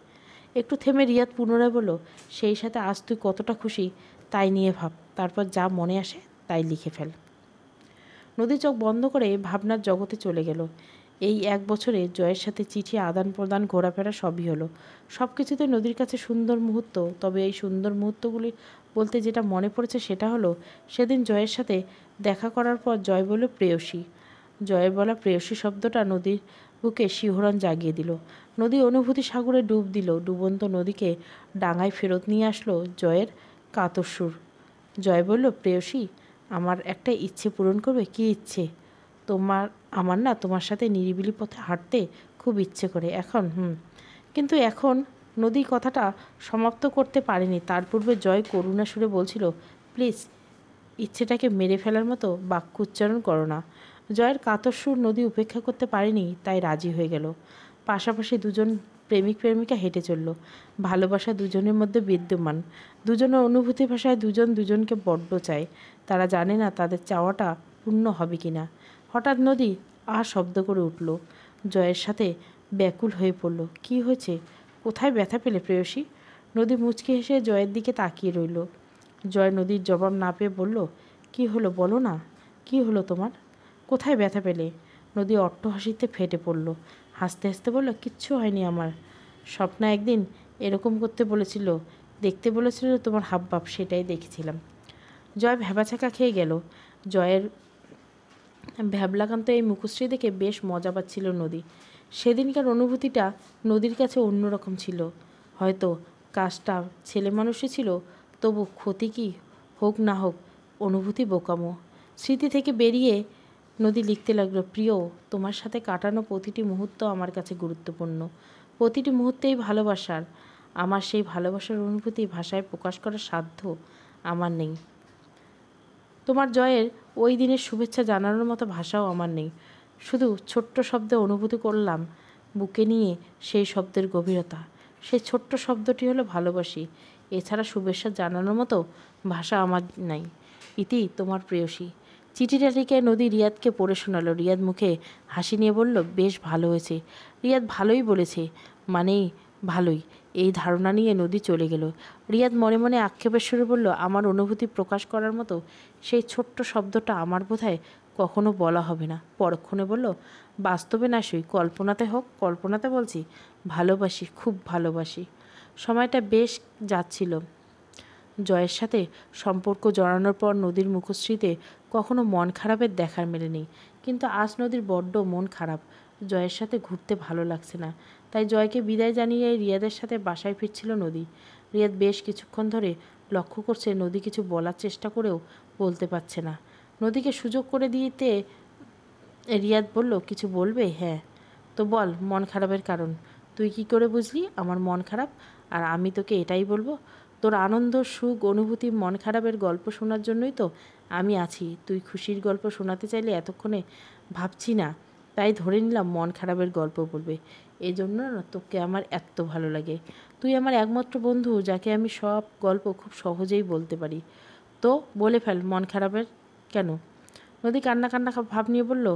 একটু থেমে রিয়াদ পুনরায় বলল সেই সাথে আজ তুই কতটা খুশি তাই নিয়ে ভাব তারপর যা মনে আসে তাই লিখে ফেল নদী চোখ বন্ধ করে ভাবনার জগতে চলে গেল এই এক বছরে জয়ের সাথে চিঠি আদান প্রদান ঘোরাফেরা সবই হলো সব কিছুতে নদীর কাছে সুন্দর মুহূর্ত তবে এই সুন্দর মুহূর্তগুলি বলতে যেটা মনে পড়েছে সেটা হলো সেদিন জয়ের সাথে দেখা করার পর জয় বলল প্রেয়সী জয়ের বলা প্রেয়সী শব্দটা নদীর বুকে শিহরণ জাগিয়ে দিল নদী অনুভূতি সাগরে ডুব দিল ডুবন্ত নদীকে ডাঙায় ফেরত নিয়ে আসলো জয়ের সুর জয় বলল প্রেয়সী আমার একটা ইচ্ছে পূরণ করবে কি ইচ্ছে তোমার আমার না তোমার সাথে নিরিবিলি পথে হাঁটতে খুব ইচ্ছে করে এখন হুম কিন্তু এখন নদীর কথাটা সমাপ্ত করতে পারেনি তার পূর্বে জয় করুণা সুরে বলছিল প্লিজ ইচ্ছেটাকে মেরে ফেলার মতো বাক্য উচ্চারণ করো না জয়ের কাতর সুর নদী উপেক্ষা করতে পারেনি তাই রাজি হয়ে গেল পাশাপাশি দুজন প্রেমিক প্রেমিকা হেঁটে চলল ভালোবাসা দুজনের মধ্যে বিদ্যমান দুজনের অনুভূতি ভাষায় দুজন দুজনকে বড্ড চায় তারা জানে না তাদের চাওয়াটা পূর্ণ হবে কি না হঠাৎ নদী আ শব্দ করে উঠল জয়ের সাথে ব্যাকুল হয়ে পড়ল কি হয়েছে কোথায় ব্যথা পেলে প্রেয়সী নদী মুচকি হেসে জয়ের দিকে তাকিয়ে রইল জয় নদীর জবাব না পেয়ে বলল কি হলো বলো না কি হলো তোমার কোথায় ব্যথা পেলে নদী অট্ট হাসিতে ফেটে পড়ল হাসতে হাসতে বলল কিচ্ছু হয়নি আমার স্বপ্না একদিন এরকম করতে বলেছিল দেখতে বলেছিল তোমার হাব বাপ সেটাই দেখেছিলাম জয় ভ্যাবাছাকা খেয়ে গেল জয়ের ভ্যাবলাকান্ত এই মুখশ্রী দেখে বেশ মজা পাচ্ছিল নদী সেদিনকার অনুভূতিটা নদীর কাছে অন্যরকম ছিল হয়তো কাজটা ছেলে মানুষই ছিল তবু ক্ষতি কি হোক না হোক অনুভূতি বোকামো স্মৃতি থেকে বেরিয়ে নদী লিখতে লাগলো প্রিয় তোমার সাথে কাটানো প্রতিটি মুহূর্ত আমার কাছে গুরুত্বপূর্ণ প্রতিটি মুহূর্তেই ভালোবাসার আমার সেই ভালোবাসার অনুভূতি ভাষায় প্রকাশ করার সাধ্য আমার নেই তোমার জয়ের ওই দিনের শুভেচ্ছা জানানোর মতো ভাষাও আমার নেই শুধু ছোট্ট শব্দে অনুভূতি করলাম বুকে নিয়ে সেই শব্দের গভীরতা সেই ছোট্ট শব্দটি হলো ভালোবাসি এছাড়া শুভেচ্ছা জানানোর মতো ভাষা আমার নাই ইতি তোমার প্রেয়সী চিঠিটা লিখে নদী রিয়াদকে পড়ে শোনালো রিয়াদ মুখে হাসি নিয়ে বলল বেশ ভালো হয়েছে রিয়াদ ভালোই বলেছে মানেই ভালোই এই ধারণা নিয়ে নদী চলে গেল রিয়াদ মনে মনে আক্ষেপের সুরে বলল আমার অনুভূতি প্রকাশ করার মতো সেই ছোট্ট শব্দটা আমার বোধহয় কখনো বলা হবে না পরক্ষণে বলল বাস্তবে না সই কল্পনাতে হোক কল্পনাতে বলছি ভালোবাসি খুব ভালোবাসি সময়টা বেশ যাচ্ছিল জয়ের সাথে সম্পর্ক জড়ানোর পর নদীর মুখশ্রীতে কখনো মন খারাপের দেখার মেলেনি কিন্তু আজ নদীর বড্ড মন খারাপ জয়ের সাথে ঘুরতে ভালো লাগছে না তাই জয়কে বিদায় জানিয়ে রিয়াদের সাথে বাসায় ফিরছিল নদী রিয়াদ বেশ কিছুক্ষণ ধরে লক্ষ্য করছে নদী কিছু বলার চেষ্টা করেও বলতে পারছে না নদীকে সুযোগ করে দিতে রিয়াদ বলল কিছু বলবে হ্যাঁ তো বল মন খারাপের কারণ তুই কি করে বুঝলি আমার মন খারাপ আর আমি তোকে এটাই বলবো তোর আনন্দ সুখ অনুভূতি মন খারাপের গল্প শোনার জন্যই তো আমি আছি তুই খুশির গল্প শোনাতে চাইলে এতক্ষণে ভাবছি না তাই ধরে নিলাম মন খারাপের গল্প বলবে এই জন্য না তোকে আমার এত ভালো লাগে তুই আমার একমাত্র বন্ধু যাকে আমি সব গল্প খুব সহজেই বলতে পারি তো বলে ফেল মন খারাপের কেন নদী কান্না কান্না ভাব নিয়ে বলল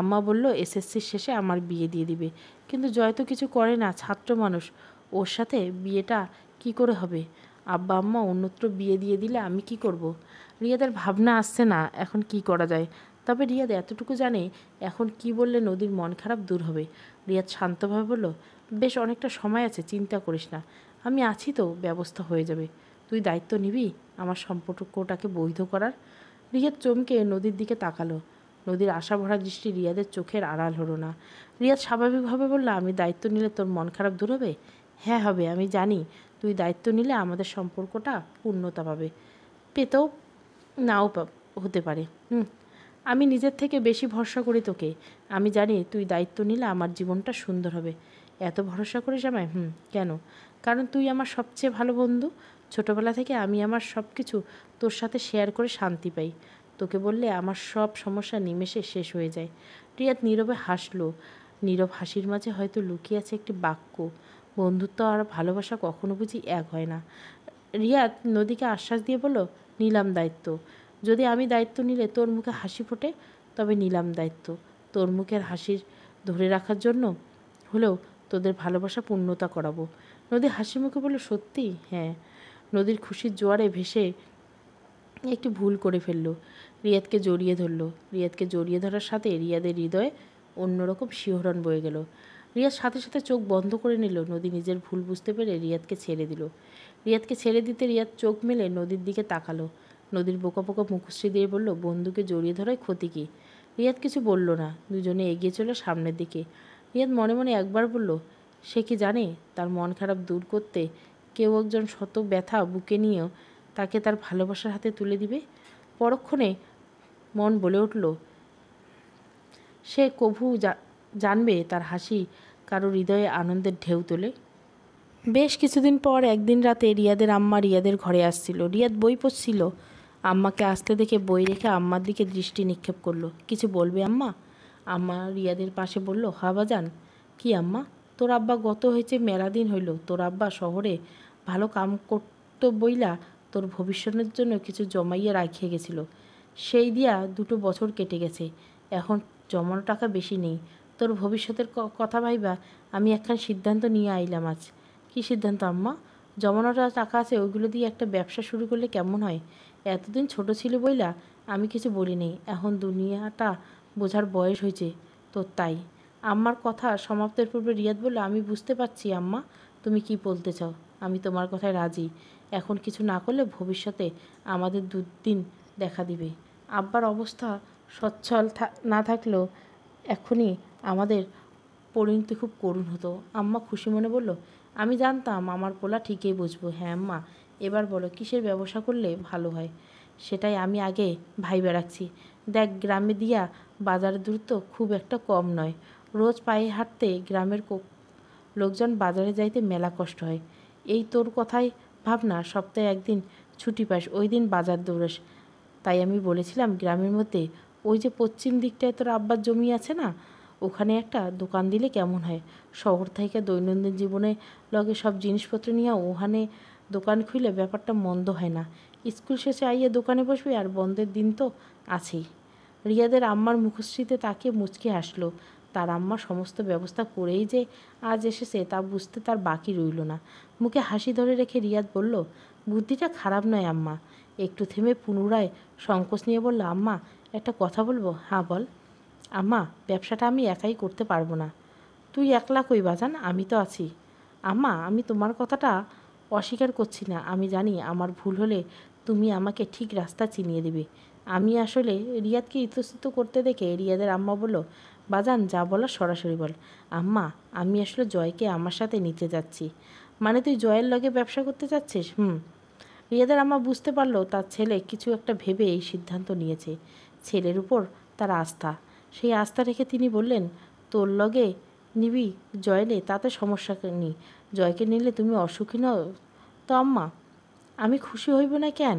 আম্মা বলল এসএসসির শেষে আমার বিয়ে দিয়ে দিবে কিন্তু জয় তো কিছু করে না ছাত্র মানুষ ওর সাথে বিয়েটা কি করে হবে আব্বা আম্মা অন্যত্র বিয়ে দিয়ে দিলে আমি কি করব। রিয়াদের ভাবনা আসছে না এখন কি করা যায় তবে রিয়াদ এতটুকু জানে এখন কি বললে নদীর মন খারাপ দূর হবে রিয়াদ শান্তভাবে বলল বেশ অনেকটা সময় আছে চিন্তা করিস না আমি আছি তো ব্যবস্থা হয়ে যাবে তুই দায়িত্ব নিবি আমার সম্পর্কটাকে বৈধ করার রিয়াদ চমকে নদীর দিকে তাকালো নদীর আশা ভরা দৃষ্টি রিয়াদের চোখের আড়াল হলো না রিয়াদ স্বাভাবিকভাবে বলল আমি দায়িত্ব নিলে তোর মন খারাপ দূর হবে হ্যাঁ হবে আমি জানি তুই দায়িত্ব নিলে আমাদের সম্পর্কটা পূর্ণতা পাবে পেতেও নাও হতে পারে হুম আমি নিজের থেকে বেশি ভরসা করি তোকে আমি জানি তুই দায়িত্ব নিলে আমার জীবনটা সুন্দর হবে এত ভরসা করিস আমায় হুম কেন কারণ তুই আমার সবচেয়ে ভালো বন্ধু ছোটোবেলা থেকে আমি আমার সব কিছু তোর সাথে শেয়ার করে শান্তি পাই তোকে বললে আমার সব সমস্যা নিমেষে শেষ হয়ে যায় রিয়াদ নীরবে হাসলো নীরব হাসির মাঝে হয়তো লুকিয়ে আছে একটি বাক্য বন্ধুত্ব আর ভালোবাসা কখনো বুঝি এক হয় না রিয়াদ নদীকে আশ্বাস দিয়ে বলো নিলাম দায়িত্ব যদি আমি দায়িত্ব নিলে তোর মুখে হাসি ফোটে তবে নিলাম দায়িত্ব তোর মুখের হাসির ধরে রাখার জন্য হলেও তোদের ভালোবাসা পূর্ণতা করাবো নদী হাসি মুখে বলল সত্যি হ্যাঁ নদীর খুশির জোয়ারে ভেসে একটি ভুল করে ফেলল রিয়াদকে জড়িয়ে ধরল রিয়াদকে জড়িয়ে ধরার সাথে রিয়াদের হৃদয়ে অন্যরকম শিহরণ বয়ে গেল রিয়াদ সাথে সাথে চোখ বন্ধ করে নিল নদী নিজের ভুল বুঝতে পেরে রিয়াদকে ছেড়ে দিল রিয়াদকে ছেড়ে দিতে রিয়াদ চোখ মেলে নদীর দিকে তাকালো নদীর বোকা পোকা মুখশ্রী দিয়ে বলল বন্ধুকে জড়িয়ে ধরায় ক্ষতি কী রিয়াদ কিছু বলল না দুজনে এগিয়ে চলে সামনের দিকে রিয়াদ মনে মনে একবার বলল সে কি জানে তার মন খারাপ দূর করতে কেউ একজন শত ব্যথা বুকে নিয়েও তাকে তার ভালোবাসার হাতে তুলে দিবে পরক্ষণে মন বলে উঠল সে কভু জানবে তার হাসি কারো হৃদয়ে আনন্দের ঢেউ তোলে বেশ কিছুদিন পর একদিন রাতে রিয়াদের আম্মা রিয়াদের ঘরে আসছিল রিয়াদ বই পড়ছিল আম্মাকে আসতে দেখে বই রেখে আম্মার দিকে দৃষ্টি নিক্ষেপ করলো কিছু বলবে আম্মা আম্মা রিয়াদের পাশে বলল হাবাজান কি আম্মা তোর আব্বা গত হয়েছে মেলা দিন হইল তোর আব্বা শহরে ভালো কাম করতো বইলা তোর ভবিষ্যতের জন্য কিছু জমাইয়া রাখিয়ে গেছিল সেই দিয়া দুটো বছর কেটে গেছে এখন জমানো টাকা বেশি নেই তোর ভবিষ্যতের কথা ভাইবা আমি একখান সিদ্ধান্ত নিয়ে আইলাম আজ কি সিদ্ধান্ত আম্মা জমানোটা টাকা আছে ওইগুলো দিয়ে একটা ব্যবসা শুরু করলে কেমন হয় এতদিন ছোট ছিল বইলা আমি কিছু বলিনি এখন দুনিয়াটা বোঝার বয়স হয়েছে তো তাই আম্মার কথা সমাপ্তের পূর্বে রিয়াদ বলল আমি বুঝতে পারছি আম্মা তুমি কি বলতে চাও আমি তোমার কথায় রাজি এখন কিছু না করলে ভবিষ্যতে আমাদের দুদিন দেখা দিবে আব্বার অবস্থা সচ্ছল না থাকলেও এখনই আমাদের পরিণতি খুব করুণ হতো আম্মা খুশি মনে বলল আমি জানতাম আমার পোলা ঠিকই বুঝবো হ্যাঁ আম্মা এবার বলো কিসের ব্যবসা করলে ভালো হয় সেটাই আমি আগে ভাইবে রাখছি দেখ গ্রামে দিয়া বাজার দূরত্ব খুব একটা কম নয় রোজ পায়ে হাঁটতে গ্রামের লোকজন বাজারে যাইতে মেলা কষ্ট হয় এই তোর কথাই ভাবনা সপ্তাহে একদিন ছুটি পাস ওই দিন বাজার দৌড়াস তাই আমি বলেছিলাম গ্রামের মধ্যে ওই যে পশ্চিম দিকটায় তোর আব্বার জমি আছে না ওখানে একটা দোকান দিলে কেমন হয় শহর থেকে দৈনন্দিন জীবনে লগে সব জিনিসপত্র নিয়ে ওখানে দোকান খুলে ব্যাপারটা মন্দ হয় না স্কুল শেষে আইয়ে দোকানে বসবি আর বন্ধের দিন তো আছেই রিয়াদের আম্মার মুখশ্রীতে তাকে মুচকে হাসলো তার আম্মা সমস্ত ব্যবস্থা করেই যে আজ এসেছে তা বুঝতে তার বাকি রইল না মুখে হাসি ধরে রেখে রিয়াদ বলল বুদ্ধিটা খারাপ নয় আম্মা একটু থেমে পুনরায় সংকোচ নিয়ে বলল আম্মা একটা কথা বলবো হ্যাঁ বল আম্মা ব্যবসাটা আমি একাই করতে পারবো না তুই একলা কই বাজান আমি তো আছি আম্মা আমি তোমার কথাটা অস্বীকার করছি না আমি জানি আমার ভুল হলে তুমি আমাকে ঠিক রাস্তা চিনিয়ে দেবে আমি আসলে রিয়াদকে ইতস্তিত করতে দেখে রিয়াদের আম্মা বলল বাজান যা বলা সরাসরি বল আম্মা আমি আসলে জয়কে আমার সাথে নিতে যাচ্ছি মানে তুই জয়ের লগে ব্যবসা করতে চাচ্ছিস হুম রিয়াদের আম্মা বুঝতে পারলো তার ছেলে কিছু একটা ভেবে এই সিদ্ধান্ত নিয়েছে ছেলের উপর তার আস্থা সেই আস্থা রেখে তিনি বললেন তোর লগে নিবি জয়েলে তাতে সমস্যা নেই জয়কে নিলে তুমি অসুখী নও তো আম্মা আমি খুশি হইব না কেন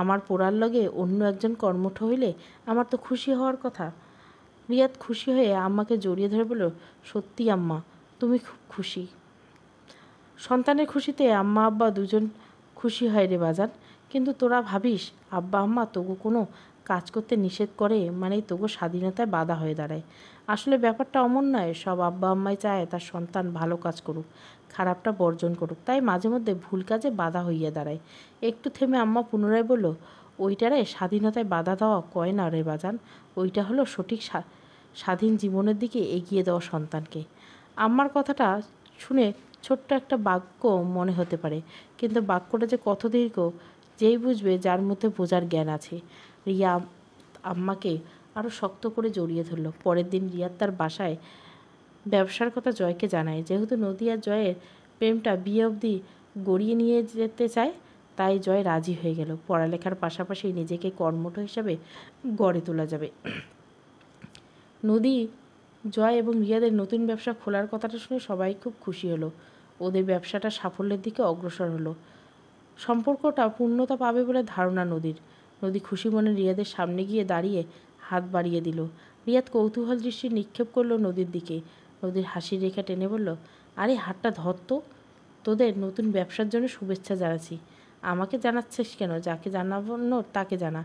আমার পোড়ার লগে অন্য একজন কর্মঠ হইলে আমার তো খুশি হওয়ার কথা রিয়াদ খুশি হয়ে আম্মাকে জড়িয়ে ধরে বলল সত্যি আম্মা তুমি খুব খুশি সন্তানের খুশিতে আম্মা আব্বা দুজন খুশি হয় রে বাজান কিন্তু তোরা ভাবিস আব্বা আম্মা তবু কোনো কাজ করতে নিষেধ করে মানে তবু স্বাধীনতায় বাধা হয়ে দাঁড়ায় আসলে ব্যাপারটা অমন নয় সব আব্বা আম্মাই চায় তার সন্তান ভালো কাজ করুক খারাপটা বর্জন করুক তাই মাঝে মধ্যে ভুল কাজে বাধা হইয়া দাঁড়ায় একটু থেমে আম্মা পুনরায় বলল ওইটারে স্বাধীনতায় বাধা দেওয়া কয় না রে বাজান ওইটা হলো সঠিক স্বাধীন জীবনের দিকে এগিয়ে দেওয়া সন্তানকে আম্মার কথাটা শুনে ছোট্ট একটা বাক্য মনে হতে পারে কিন্তু বাক্যটা যে কত দীর্ঘ যেই বুঝবে যার মধ্যে বোঝার জ্ঞান আছে রিয়া আম্মাকে আরও শক্ত করে জড়িয়ে ধরল পরের দিন রিয়াদ তার বাসায় ব্যবসার কথা জয়কে জানায় যেহেতু নদিয়া জয়ের প্রেমটা বিয়ে অবধি গড়িয়ে নিয়ে যেতে চায় তাই জয় রাজি হয়ে গেল পড়ালেখার পাশাপাশি নিজেকে কর্মঠ হিসাবে গড়ে তোলা যাবে নদী জয় এবং রিয়াদের নতুন ব্যবসা খোলার কথাটা শুনে সবাই খুব খুশি হলো ওদের ব্যবসাটা সাফল্যের দিকে অগ্রসর হলো সম্পর্কটা পূর্ণতা পাবে বলে ধারণা নদীর নদী খুশি মনে রিয়াদের সামনে গিয়ে দাঁড়িয়ে হাত বাড়িয়ে দিল রিয়াদ কৌতূহল দৃষ্টি নিক্ষেপ করলো নদীর দিকে নদীর হাসির রেখা টেনে বলল আরে হাতটা ধর তো তোদের নতুন ব্যবসার জন্য শুভেচ্ছা জানাচ্ছি আমাকে জানাচ্ছিস কেন যাকে জানানোর তাকে জানা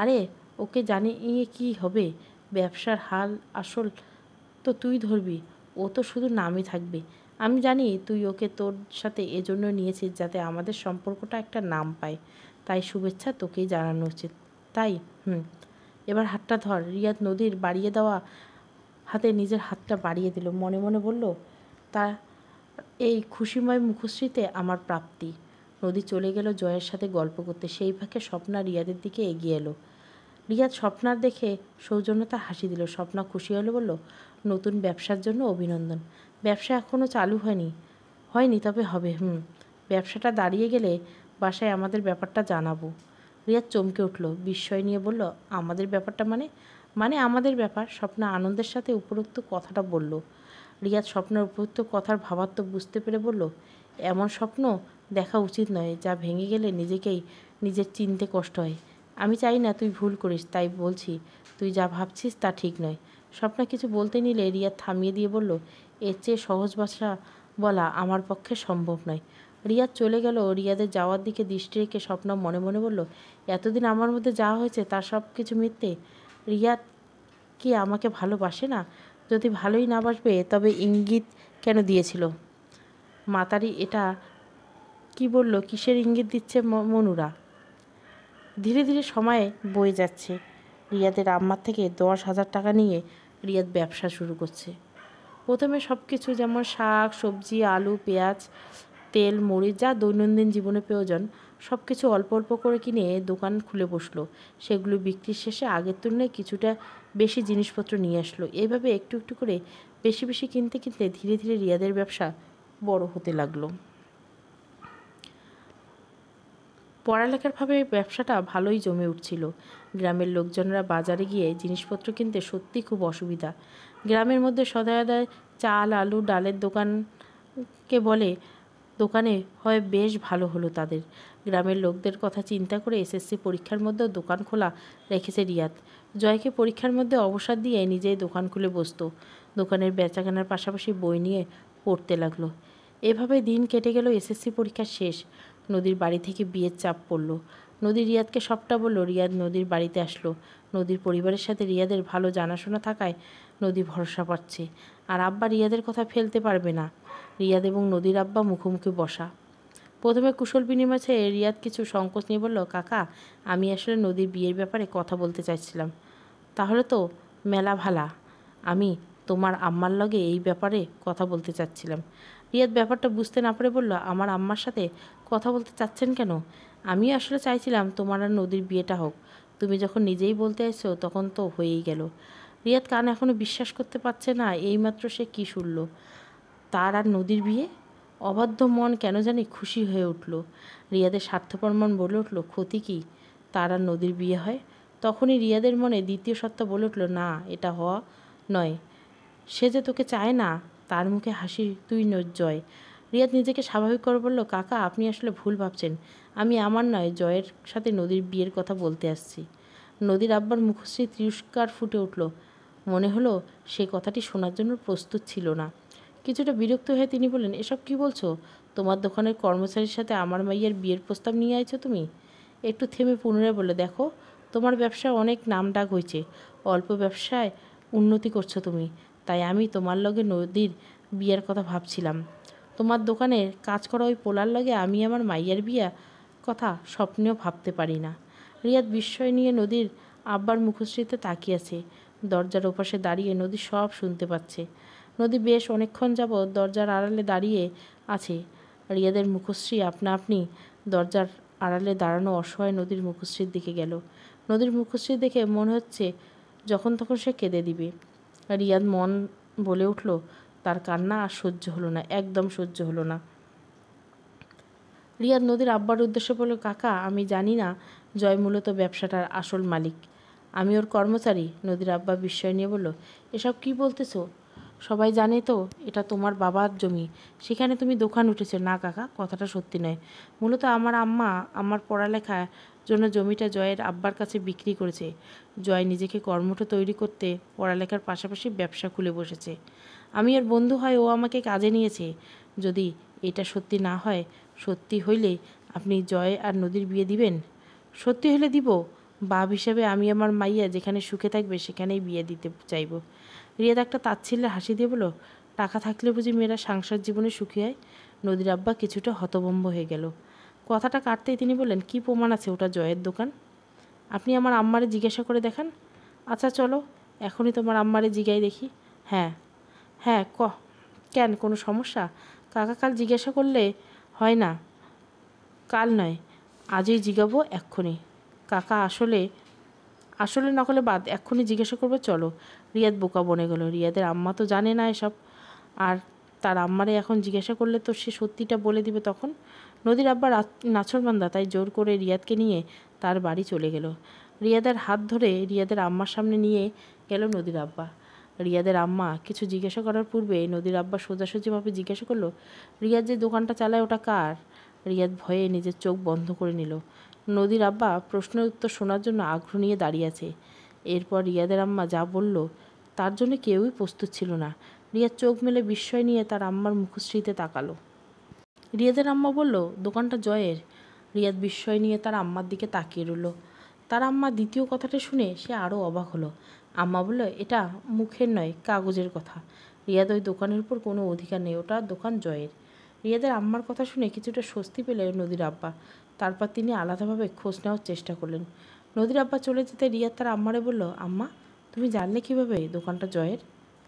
আরে ওকে জানিয়ে কি হবে ব্যবসার হাল আসল তো তুই ধরবি ও তো শুধু নামই থাকবে আমি জানি তুই ওকে তোর সাথে এজন্য নিয়েছিস যাতে আমাদের সম্পর্কটা একটা নাম পায় তাই শুভেচ্ছা তোকেই জানানো উচিত তাই হুম এবার হাতটা ধর রিয়াদ নদীর বাড়িয়ে দেওয়া হাতে নিজের হাতটা বাড়িয়ে দিল মনে মনে বলল তা এই খুশিময় মুখশ্রীতে আমার প্রাপ্তি নদী চলে গেল জয়ের সাথে গল্প করতে সেই ফাঁকে স্বপ্না রিয়াদের দিকে এগিয়ে এলো রিয়াদ স্বপ্নার দেখে সৌজন্যতা হাসি দিল স্বপ্না খুশি হলো বলল নতুন ব্যবসার জন্য অভিনন্দন ব্যবসা এখনও চালু হয়নি হয়নি তবে হবে হুম ব্যবসাটা দাঁড়িয়ে গেলে বাসায় আমাদের ব্যাপারটা জানাবো রিয়া চমকে উঠল বিস্ময় নিয়ে বলল আমাদের ব্যাপারটা মানে মানে আমাদের ব্যাপার স্বপ্না আনন্দের সাথে উপরোক্ত কথাটা বলল রিয়াজ স্বপ্নের উপরোক্ত কথার ভাবার্থ বুঝতে পেরে বলল এমন স্বপ্ন দেখা উচিত নয় যা ভেঙে গেলে নিজেকেই নিজের চিনতে কষ্ট হয় আমি চাই না তুই ভুল করিস তাই বলছি তুই যা ভাবছিস তা ঠিক নয় স্বপ্না কিছু বলতে নিলে রিয়া থামিয়ে দিয়ে বলল এর চেয়ে সহজ ভাষা বলা আমার পক্ষে সম্ভব নয় রিয়াদ চলে গেল রিয়াদের যাওয়ার দিকে দৃষ্টি রেখে স্বপ্ন মনে মনে বলল এতদিন আমার মধ্যে যা হয়েছে তার সব কিছু মিথ্যে রিয়াদ কি আমাকে ভালোবাসে না যদি ভালোই না বাসবে তবে ইঙ্গিত কেন দিয়েছিল মাতারি এটা কি বলল কিসের ইঙ্গিত দিচ্ছে মনুরা ধীরে ধীরে সময়ে বয়ে যাচ্ছে রিয়াদের আম্মার থেকে দশ হাজার টাকা নিয়ে রিয়াদ ব্যবসা শুরু করছে প্রথমে সব কিছু যেমন শাক সবজি আলু পেঁয়াজ তেল মরিচ যা দৈনন্দিন জীবনে প্রয়োজন সব কিছু অল্প অল্প করে কিনে দোকান খুলে বসলো সেগুলো বিক্রির শেষে আগের তুলনায় কিছুটা বেশি জিনিসপত্র নিয়ে আসলো এইভাবে একটু একটু করে বেশি বেশি কিনতে কিনতে ধীরে ধীরে রিয়াদের ব্যবসা বড় হতে লাগলো পড়ালেখারভাবে ব্যবসাটা ভালোই জমে উঠছিল গ্রামের লোকজনরা বাজারে গিয়ে জিনিসপত্র কিনতে সত্যি খুব অসুবিধা গ্রামের মধ্যে সদায় চাল আলু ডালের দোকানকে বলে দোকানে হয় বেশ ভালো হলো তাদের গ্রামের লোকদের কথা চিন্তা করে এসএসসি পরীক্ষার মধ্যেও দোকান খোলা রেখেছে রিয়াদ জয়কে পরীক্ষার মধ্যে অবসাদ দিয়ে নিজেই দোকান খুলে বসত দোকানের বেচাকেনার পাশাপাশি বই নিয়ে পড়তে লাগলো এভাবে দিন কেটে গেল এসএসসি পরীক্ষা শেষ নদীর বাড়ি থেকে বিয়ের চাপ পড়ল নদী রিয়াদকে সবটা বলল রিয়াদ নদীর বাড়িতে আসলো নদীর পরিবারের সাথে রিয়াদের ভালো জানাশোনা থাকায় নদী ভরসা পাচ্ছে আর আব্বা রিয়াদের কথা ফেলতে পারবে না রিয়াদ এবং নদীর আব্বা মুখোমুখি বসা প্রথমে কুশল বিনিময় ছেড়ে রিয়াদ কিছু সংকোচ নিয়ে বলল কাকা আমি আসলে নদীর বিয়ের ব্যাপারে কথা বলতে চাইছিলাম তাহলে তো মেলা ভালা আমি তোমার আম্মার লগে এই ব্যাপারে কথা বলতে চাচ্ছিলাম রিয়াদ ব্যাপারটা বুঝতে না পারে বলল আমার আম্মার সাথে কথা বলতে চাচ্ছেন কেন আমি আসলে চাইছিলাম তোমার আর নদীর বিয়েটা হোক তুমি যখন নিজেই বলতে আসছো তখন তো হয়েই গেল রিয়াদ কান এখনও বিশ্বাস করতে পারছে না এইমাত্র সে কী শুনল তার আর নদীর বিয়ে অবাধ্য মন কেন জানি খুশি হয়ে উঠল রিয়াদের স্বার্থপর মন বলে উঠল ক্ষতি কি তার আর নদীর বিয়ে হয় তখনই রিয়াদের মনে দ্বিতীয় সত্তা বলে উঠল না এটা হওয়া নয় সে যে তোকে চায় না তার মুখে হাসি তুই জয় রিয়াদ নিজেকে স্বাভাবিক করে বলল কাকা আপনি আসলে ভুল ভাবছেন আমি আমার নয় জয়ের সাথে নদীর বিয়ের কথা বলতে আসছি নদীর আব্বার মুখশ্রী তিরস্কার ফুটে উঠল মনে হলো সে কথাটি শোনার জন্য প্রস্তুত ছিল না কিছুটা বিরক্ত হয়ে তিনি বললেন এসব কি বলছো তোমার দোকানের কর্মচারীর সাথে আমার মাইয়ের বিয়ের প্রস্তাব নিয়ে আইছো তুমি একটু থেমে পুনরায় বলে দেখো তোমার ব্যবসায় অনেক নাম ডাক হয়েছে অল্প ব্যবসায় উন্নতি করছো তুমি তাই আমি তোমার লগে নদীর বিয়ার কথা ভাবছিলাম তোমার দোকানে কাজ করা ওই পোলার লগে আমি আমার মাইয়ার বিয়া কথা স্বপ্নেও ভাবতে পারি না রিয়াদ বিস্ময় নিয়ে নদীর আব্বার মুখশ্রীতে তাকিয়েছে দরজার ওপাশে দাঁড়িয়ে নদী সব শুনতে পাচ্ছে নদী বেশ অনেকক্ষণ যাব দরজার আড়ালে দাঁড়িয়ে আছে রিয়াদের মুখশ্রী আপনা আপনি দরজার আড়ালে দাঁড়ানো অসহায় নদীর মুখশ্রীর দিকে গেল নদীর মুখশ্রী দেখে মনে হচ্ছে যখন তখন সে কেঁদে দিবে রিয়াদ মন বলে উঠল তার কান্না আর সহ্য হলো না একদম সহ্য হলো না রিয়াদ নদীর আব্বার উদ্দেশ্য বলল কাকা আমি জানি না জয় মূলত ব্যবসাটার আসল মালিক আমি ওর কর্মচারী নদীর আব্বা বিস্ময় নিয়ে বলল এসব কি বলতেছো সবাই জানে তো এটা তোমার বাবার জমি সেখানে তুমি দোকান উঠেছো না কাকা কথাটা সত্যি নয় মূলত আমার আম্মা আমার পড়ালেখার জন্য জমিটা জয়ের আব্বার কাছে বিক্রি করেছে জয় নিজেকে কর্মঠ তৈরি করতে পড়ালেখার পাশাপাশি ব্যবসা খুলে বসেছে আমি আর বন্ধু হয় ও আমাকে কাজে নিয়েছে যদি এটা সত্যি না হয় সত্যি হইলে আপনি জয় আর নদীর বিয়ে দিবেন সত্যি হলে দিব বাপ হিসাবে আমি আমার মাইয়া যেখানে সুখে থাকবে সেখানেই বিয়ে দিতে চাইব রিয়াদ একটা তাচ্ছিল্যে হাসি দিয়ে বলো টাকা থাকলে বুঝি মেয়েরা সাংসার জীবনে সুখী হয় নদীর আব্বা কিছুটা হতভম্ব হয়ে গেল কথাটা কাটতেই তিনি বললেন কি প্রমাণ আছে ওটা জয়ের দোকান আপনি আমার আম্মারে জিজ্ঞাসা করে দেখান আচ্ছা চলো এখনই তোমার আম্মারে জিগাই দেখি হ্যাঁ হ্যাঁ ক কেন কোনো সমস্যা কাকা কাল জিজ্ঞাসা করলে হয় না কাল নয় আজই জিগাবো এক্ষুনি কাকা আসলে আসলে নকলে বাদ এক্ষুনি জিজ্ঞাসা করবে চলো রিয়াদ বোকা বনে গেল রিয়াদের আম্মা তো জানে না এসব আর তার আম্মারে এখন জিজ্ঞাসা করলে তো সে সত্যিটা বলে দিবে তখন নদীর আব্বা নাছরবান্দা তাই জোর করে রিয়াদকে নিয়ে তার বাড়ি চলে গেল রিয়াদের হাত ধরে রিয়াদের আম্মার সামনে নিয়ে গেল নদীর আব্বা রিয়াদের আম্মা কিছু জিজ্ঞাসা করার পূর্বে নদীর আব্বা সোজাসুজিভাবে জিজ্ঞাসা করলো রিয়াদ যে দোকানটা চালায় ওটা কার রিয়াদ ভয়ে নিজের চোখ বন্ধ করে নিল নদীর আব্বা প্রশ্নের উত্তর শোনার জন্য আগ্রহ নিয়ে দাঁড়িয়ে আছে এরপর রিয়াদের আম্মা যা বলল তার জন্য কেউই প্রস্তুত ছিল না রিয়া চোখ মেলে বিস্ময় নিয়ে তার আম্মার মুখশ্রীতে তাকালো রিয়াদের আম্মা বলল দোকানটা জয়ের রিয়াদ বিস্ময় নিয়ে তার আম্মার দিকে তাকিয়ে রইল তার আম্মা দ্বিতীয় কথাটা শুনে সে আরও অবাক হলো আম্মা বলল এটা মুখের নয় কাগজের কথা রিয়াদ ওই দোকানের উপর কোনো অধিকার নেই ওটা দোকান জয়ের রিয়াদের আম্মার কথা শুনে কিছুটা স্বস্তি পেলেন নদীর আব্বা তারপর তিনি আলাদাভাবে খোঁজ নেওয়ার চেষ্টা করলেন নদীর আব্বা চলে যেতে রিয়া তার আম্মারে বলল আম্মা তুমি জানলে কীভাবে দোকানটা জয়ের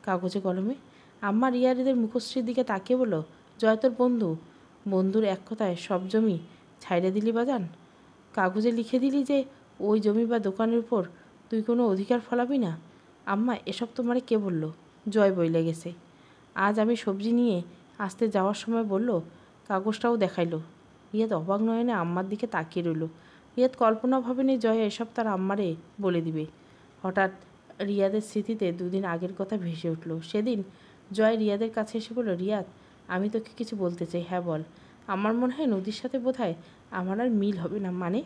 কাগজে কলমে আম্মা রিয়াদের মুখশ্রীর দিকে তাকিয়ে বলল জয় তোর বন্ধু বন্ধুর এক কথায় সব জমি ছাইড়ে দিলি বাজান কাগজে লিখে দিলি যে ওই জমি বা দোকানের উপর তুই কোনো অধিকার ফলাবি না আম্মা এসব তোমারে কে বলল জয় বইলে গেছে আজ আমি সবজি নিয়ে আসতে যাওয়ার সময় বলল কাগজটাও দেখাইলো রিয়াদ অবাক নয়নে আম্মার দিকে তাকিয়ে রইল রিয়াদ কল্পনা ভাবেনি জয়া এসব তার আম্মারে বলে দিবে হঠাৎ রিয়াদের স্মৃতিতে দুদিন আগের কথা ভেসে উঠল সেদিন জয় রিয়াদের কাছে এসে বলল রিয়াদ আমি তোকে কিছু বলতে চাই হ্যাঁ বল আমার মনে হয় নদীর সাথে বোধ হয় আমার আর মিল হবে না মানে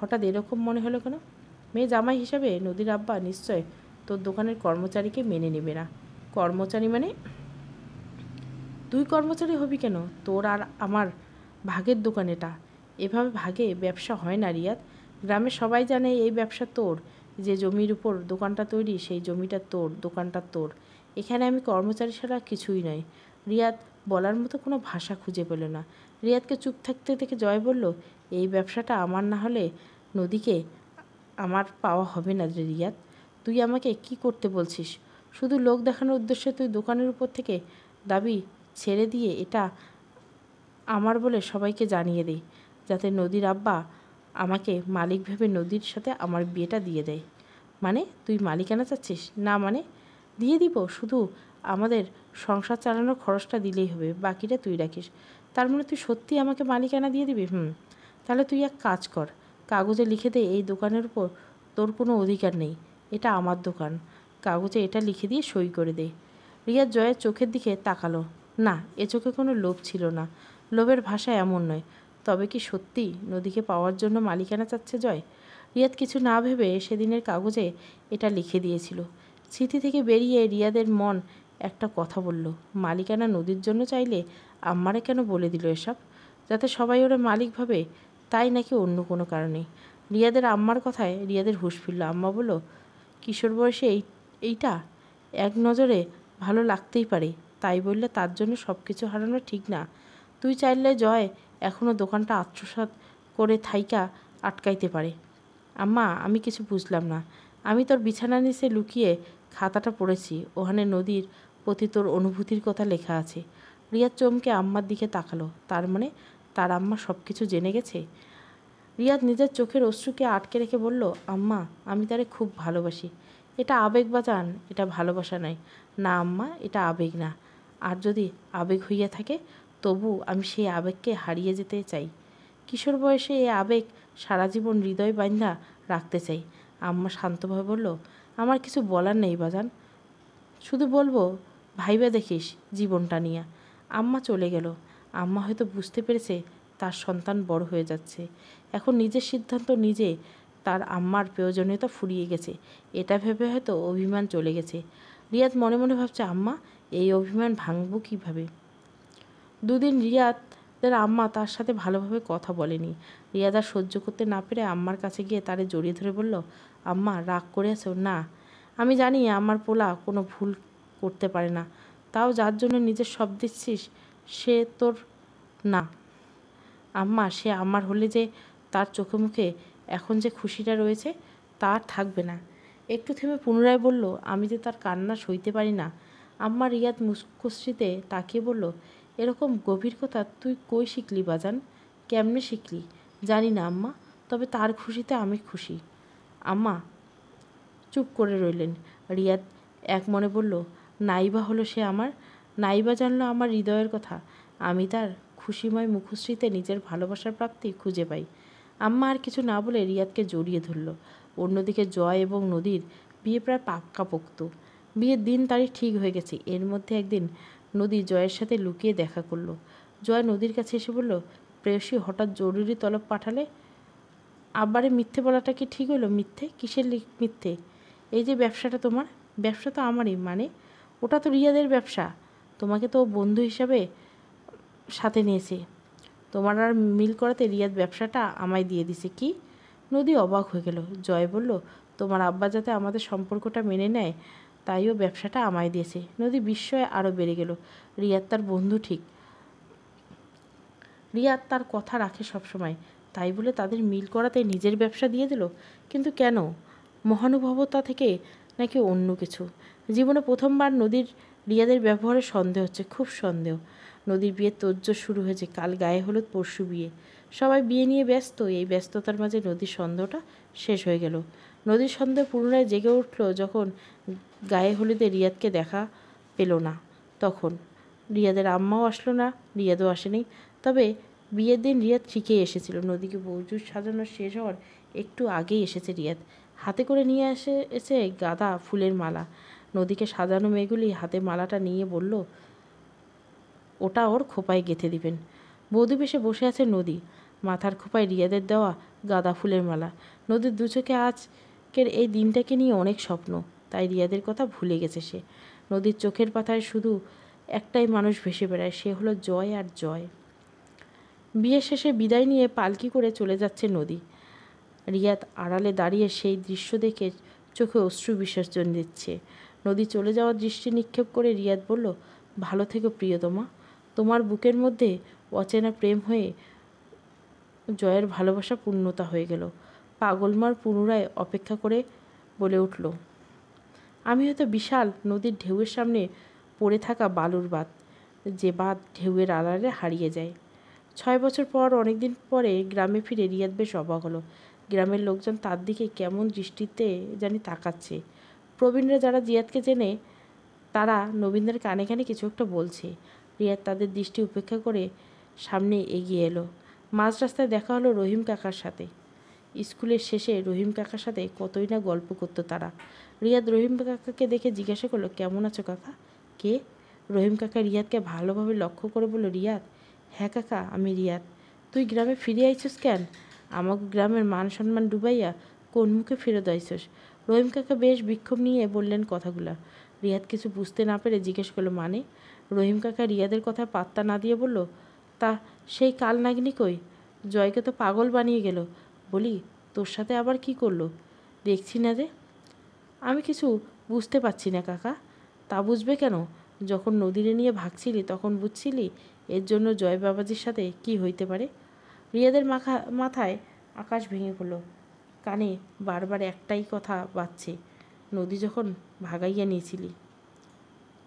হঠাৎ এরকম মনে হলো কেন মেয়ে জামাই হিসাবে নদীর আব্বা নিশ্চয় তোর দোকানের কর্মচারীকে মেনে নেবে না কর্মচারী মানে দুই কর্মচারী হবি কেন তোর আর আমার ভাগের দোকান এটা এভাবে ভাগে ব্যবসা হয় না রিয়াদ গ্রামে সবাই জানে এই ব্যবসা তোর যে জমির উপর দোকানটা তৈরি সেই জমিটা তোর দোকানটা তোর এখানে আমি কর্মচারী ছাড়া কিছুই নয় রিয়াদ বলার মতো কোনো ভাষা খুঁজে পেল না রিয়াদকে চুপ থাকতে থেকে জয় বলল এই ব্যবসাটা আমার না হলে নদীকে আমার পাওয়া হবে না রে রিয়াদ তুই আমাকে কি করতে বলছিস শুধু লোক দেখানোর উদ্দেশ্যে তুই দোকানের উপর থেকে দাবি ছেড়ে দিয়ে এটা আমার বলে সবাইকে জানিয়ে দিই যাতে নদীর আব্বা আমাকে মালিক ভেবে নদীর সাথে আমার বিয়েটা দিয়ে দেয় মানে তুই মালিকানা চাচ্ছিস না মানে দিয়ে দিব শুধু আমাদের সংসার চালানোর খরচটা দিলেই হবে বাকিটা তুই রাখিস তার মানে তুই সত্যি আমাকে মালিকানা দিয়ে দিবি হুম তাহলে তুই এক কাজ কর কাগজে লিখে দে এই দোকানের উপর তোর কোনো অধিকার নেই এটা আমার দোকান কাগজে এটা লিখে দিয়ে সই করে দে রিয়া জয়ের চোখের দিকে তাকালো না এ চোখে কোনো লোভ ছিল না লোভের ভাষা এমন নয় তবে কি সত্যি নদীকে পাওয়ার জন্য মালিকানা চাচ্ছে জয় রিয়াদ কিছু না ভেবে সেদিনের কাগজে এটা লিখে দিয়েছিল স্মৃতি থেকে বেরিয়ে রিয়াদের মন একটা কথা বলল মালিকানা নদীর জন্য চাইলে আম্মারে কেন বলে দিল এসব যাতে সবাই ওরা মালিক ভাবে তাই নাকি অন্য কোনো কারণে রিয়াদের আম্মার কথায় রিয়াদের হুশ ফিরল আম্মা বলল কিশোর বয়সে এই এইটা এক নজরে ভালো লাগতেই পারে তাই বললে তার জন্য সব কিছু হারানো ঠিক না তুই চাইলে জয় এখনও দোকানটা আত্মসাত করে থাইকা আটকাইতে পারে আম্মা আমি কিছু বুঝলাম না আমি তোর বিছানা নিচে লুকিয়ে খাতাটা পড়েছি ওখানে নদীর প্রতি তোর অনুভূতির কথা লেখা আছে রিয়ার চমকে আম্মার দিকে তাকালো তার মানে তার আম্মা সব কিছু জেনে গেছে রিয়াদ নিজের চোখের অশ্রুকে আটকে রেখে বলল আম্মা আমি তারে খুব ভালোবাসি এটা আবেগ বা এটা ভালোবাসা নয় না আম্মা এটা আবেগ না আর যদি আবেগ হইয়া থাকে তবু আমি সেই আবেগকে হারিয়ে যেতে চাই কিশোর বয়সে এই আবেগ সারা জীবন হৃদয় বান্ধা রাখতে চাই আম্মা শান্তভাবে বলল আমার কিছু বলার নেই বাজান শুধু বলবো ভাইবা দেখিস জীবনটা নিয়ে আম্মা চলে গেল আম্মা হয়তো বুঝতে পেরেছে তার সন্তান বড় হয়ে যাচ্ছে এখন নিজের সিদ্ধান্ত নিজে তার আম্মার প্রয়োজনীয়তা ফুরিয়ে গেছে এটা ভেবে হয়তো অভিমান চলে গেছে রিয়াদ মনে মনে ভাবছে আম্মা এই অভিমান ভাঙব কীভাবে দুদিন রিয়াদ তার আম্মা তার সাথে ভালোভাবে কথা বলেনি রিয়াদা সহ্য করতে না পেরে আম্মার কাছে গিয়ে তারে জড়িয়ে ধরে বলল আম্মা রাগ করে আছো না আমি জানি আমার পোলা কোনো ভুল করতে পারে না তাও যার জন্য নিজের সব দিচ্ছিস সে তোর না আম্মা সে আমার হলে যে তার চোখে মুখে এখন যে খুশিটা রয়েছে তার থাকবে না একটু থেমে পুনরায় বলল আমি যে তার কান্না সইতে পারি না আম্মা রিয়াদ মুখশ্রীতে তাকিয়ে বলল এরকম গভীর কথা তুই কই শিখলি বাজান কেমনে শিখলি জানি না আম্মা তবে তার খুশিতে আমি খুশি আম্মা চুপ করে রইলেন রিয়াদ এক মনে বলল নাইবা হলো সে আমার নাইবা জানলো আমার হৃদয়ের কথা আমি তার খুশিময় মুখশ্রীতে নিজের ভালোবাসার প্রাপ্তি খুঁজে পাই আম্মা আর কিছু না বলে রিয়াদকে জড়িয়ে ধরল অন্যদিকে জয় এবং নদীর বিয়ে প্রায় পাক্কা পোক্ত বিয়ের দিন তারিখ ঠিক হয়ে গেছে এর মধ্যে একদিন নদী জয়ের সাথে লুকিয়ে দেখা করলো জয় নদীর কাছে এসে বলল প্রেয়সী হঠাৎ জরুরি তলব পাঠালে আবারে মিথ্যে বলাটা কি ঠিক হলো মিথ্যে কিসের মিথ্যে এই যে ব্যবসাটা তোমার ব্যবসা তো আমারই মানে ওটা তো রিয়াদের ব্যবসা তোমাকে তো বন্ধু হিসাবে সাথে নিয়েছে তোমার আর মিল করাতে রিয়াদ ব্যবসাটা আমায় দিয়ে দিছে কি নদী অবাক হয়ে গেল জয় বলল তোমার আব্বা যাতে আমাদের সম্পর্কটা মেনে নেয় তাইও ব্যবসাটা আমায় দিয়েছে নদী বিস্ময়ে আরও বেড়ে গেল রিয়াদ তার বন্ধু ঠিক রিয়াদ তার কথা রাখে সবসময় তাই বলে তাদের মিল করাতে নিজের ব্যবসা দিয়ে দিল কিন্তু কেন মহানুভবতা থেকে নাকি অন্য কিছু জীবনে প্রথমবার নদীর রিয়াদের ব্যবহারে সন্দেহ হচ্ছে খুব সন্দেহ নদীর বিয়ে তর্জ শুরু হয়েছে কাল গায়ে হলুদ পরশু বিয়ে সবাই বিয়ে নিয়ে ব্যস্ত এই ব্যস্ততার মাঝে নদীর সন্দেহটা শেষ হয়ে গেল নদীর সন্দেহ পুনরায় জেগে উঠল যখন গায়ে হলুদে রিয়াদকে দেখা পেল না তখন রিয়াদের আম্মাও আসলো না রিয়াদও আসেনি তবে বিয়ের দিন রিয়াদ ঠিকই এসেছিল নদীকে বৌজুর সাজানো শেষ হওয়ার একটু আগেই এসেছে রিয়াদ হাতে করে নিয়ে এসে এসে গাদা ফুলের মালা নদীকে সাজানো মেয়েগুলি হাতে মালাটা নিয়ে বলল ওটা ওর খোপায় গেঁথে দিবেন বেশে বসে আছে নদী মাথার খোপায় রিয়াদের দেওয়া গাদা ফুলের মালা নদীর দুচোখে আজকের এই দিনটাকে নিয়ে অনেক স্বপ্ন তাই রিয়াদের কথা ভুলে গেছে সে নদীর চোখের পাতায় শুধু একটাই মানুষ ভেসে বেড়ায় সে হলো জয় আর জয় বিয়ের শেষে বিদায় নিয়ে পালকি করে চলে যাচ্ছে নদী রিয়াদ আড়ালে দাঁড়িয়ে সেই দৃশ্য দেখে চোখে অশ্রু বিসর্জন দিচ্ছে নদী চলে যাওয়ার দৃষ্টি নিক্ষেপ করে রিয়াদ বলল ভালো থেকো প্রিয়তমা তোমার বুকের মধ্যে অচেনা প্রেম হয়ে জয়ের ভালোবাসা পূর্ণতা হয়ে গেল পাগলমার পুনরায় অপেক্ষা করে বলে উঠল আমি হয়তো বিশাল নদীর ঢেউয়ের সামনে পড়ে থাকা বালুর বাঁধ যে বাঁধ ঢেউয়ের আড়ালে হারিয়ে যায় ছয় বছর পর অনেক দিন পরে গ্রামে ফিরে রিয়াদ বেশ অবাক হলো গ্রামের লোকজন তার দিকে কেমন দৃষ্টিতে জানি তাকাচ্ছে প্রবীণরা যারা জিয়াদকে জেনে তারা নবীনদের কানে কানে কিছু একটা বলছে রিয়াদ তাদের দৃষ্টি উপেক্ষা করে সামনে এগিয়ে এলো মাঝ রাস্তায় দেখা হলো রহিম কাকার সাথে স্কুলের শেষে রহিম কাকার সাথে কতই না গল্প করতো তারা রিয়াদ রহিম কাকাকে দেখে জিজ্ঞাসা করলো কেমন আছো কাকা কে রহিম কাকা রিয়াদকে ভালোভাবে লক্ষ্য করে বলল রিয়াদ হ্যাঁ কাকা আমি রিয়াদ তুই গ্রামে ফিরে আইছিস কেন আমাকে গ্রামের মান সম্মান ডুবাইয়া কোন মুখে ফেরত আইছিস রহিম কাকা বেশ বিক্ষোভ নিয়ে বললেন কথাগুলো রিয়াদ কিছু বুঝতে না পেরে জিজ্ঞেস করলো মানে রহিম কাকা রিয়াদের কথা পাত্তা না দিয়ে বলল তা সেই কাল নাগনি কই জয়কে তো পাগল বানিয়ে গেল বলি তোর সাথে আবার কি করলো দেখছি না রে আমি কিছু বুঝতে পারছি না কাকা তা বুঝবে কেন যখন নদীরে নিয়ে ভাগছিলি তখন বুঝছিলি এর জন্য জয় বাবাজির সাথে কি হইতে পারে রিয়াদের মাখা মাথায় আকাশ ভেঙে পড়লো কানে বারবার একটাই কথা বাজছে নদী যখন ভাগাইয়া নিয়েছিলি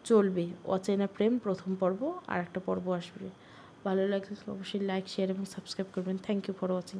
চলবে অচেনা প্রেম প্রথম পর্ব আর একটা পর্ব আসবে ভালো লাগলে অবশ্যই লাইক শেয়ার এবং সাবস্ক্রাইব করবেন থ্যাংক ইউ ফর ওয়াচিং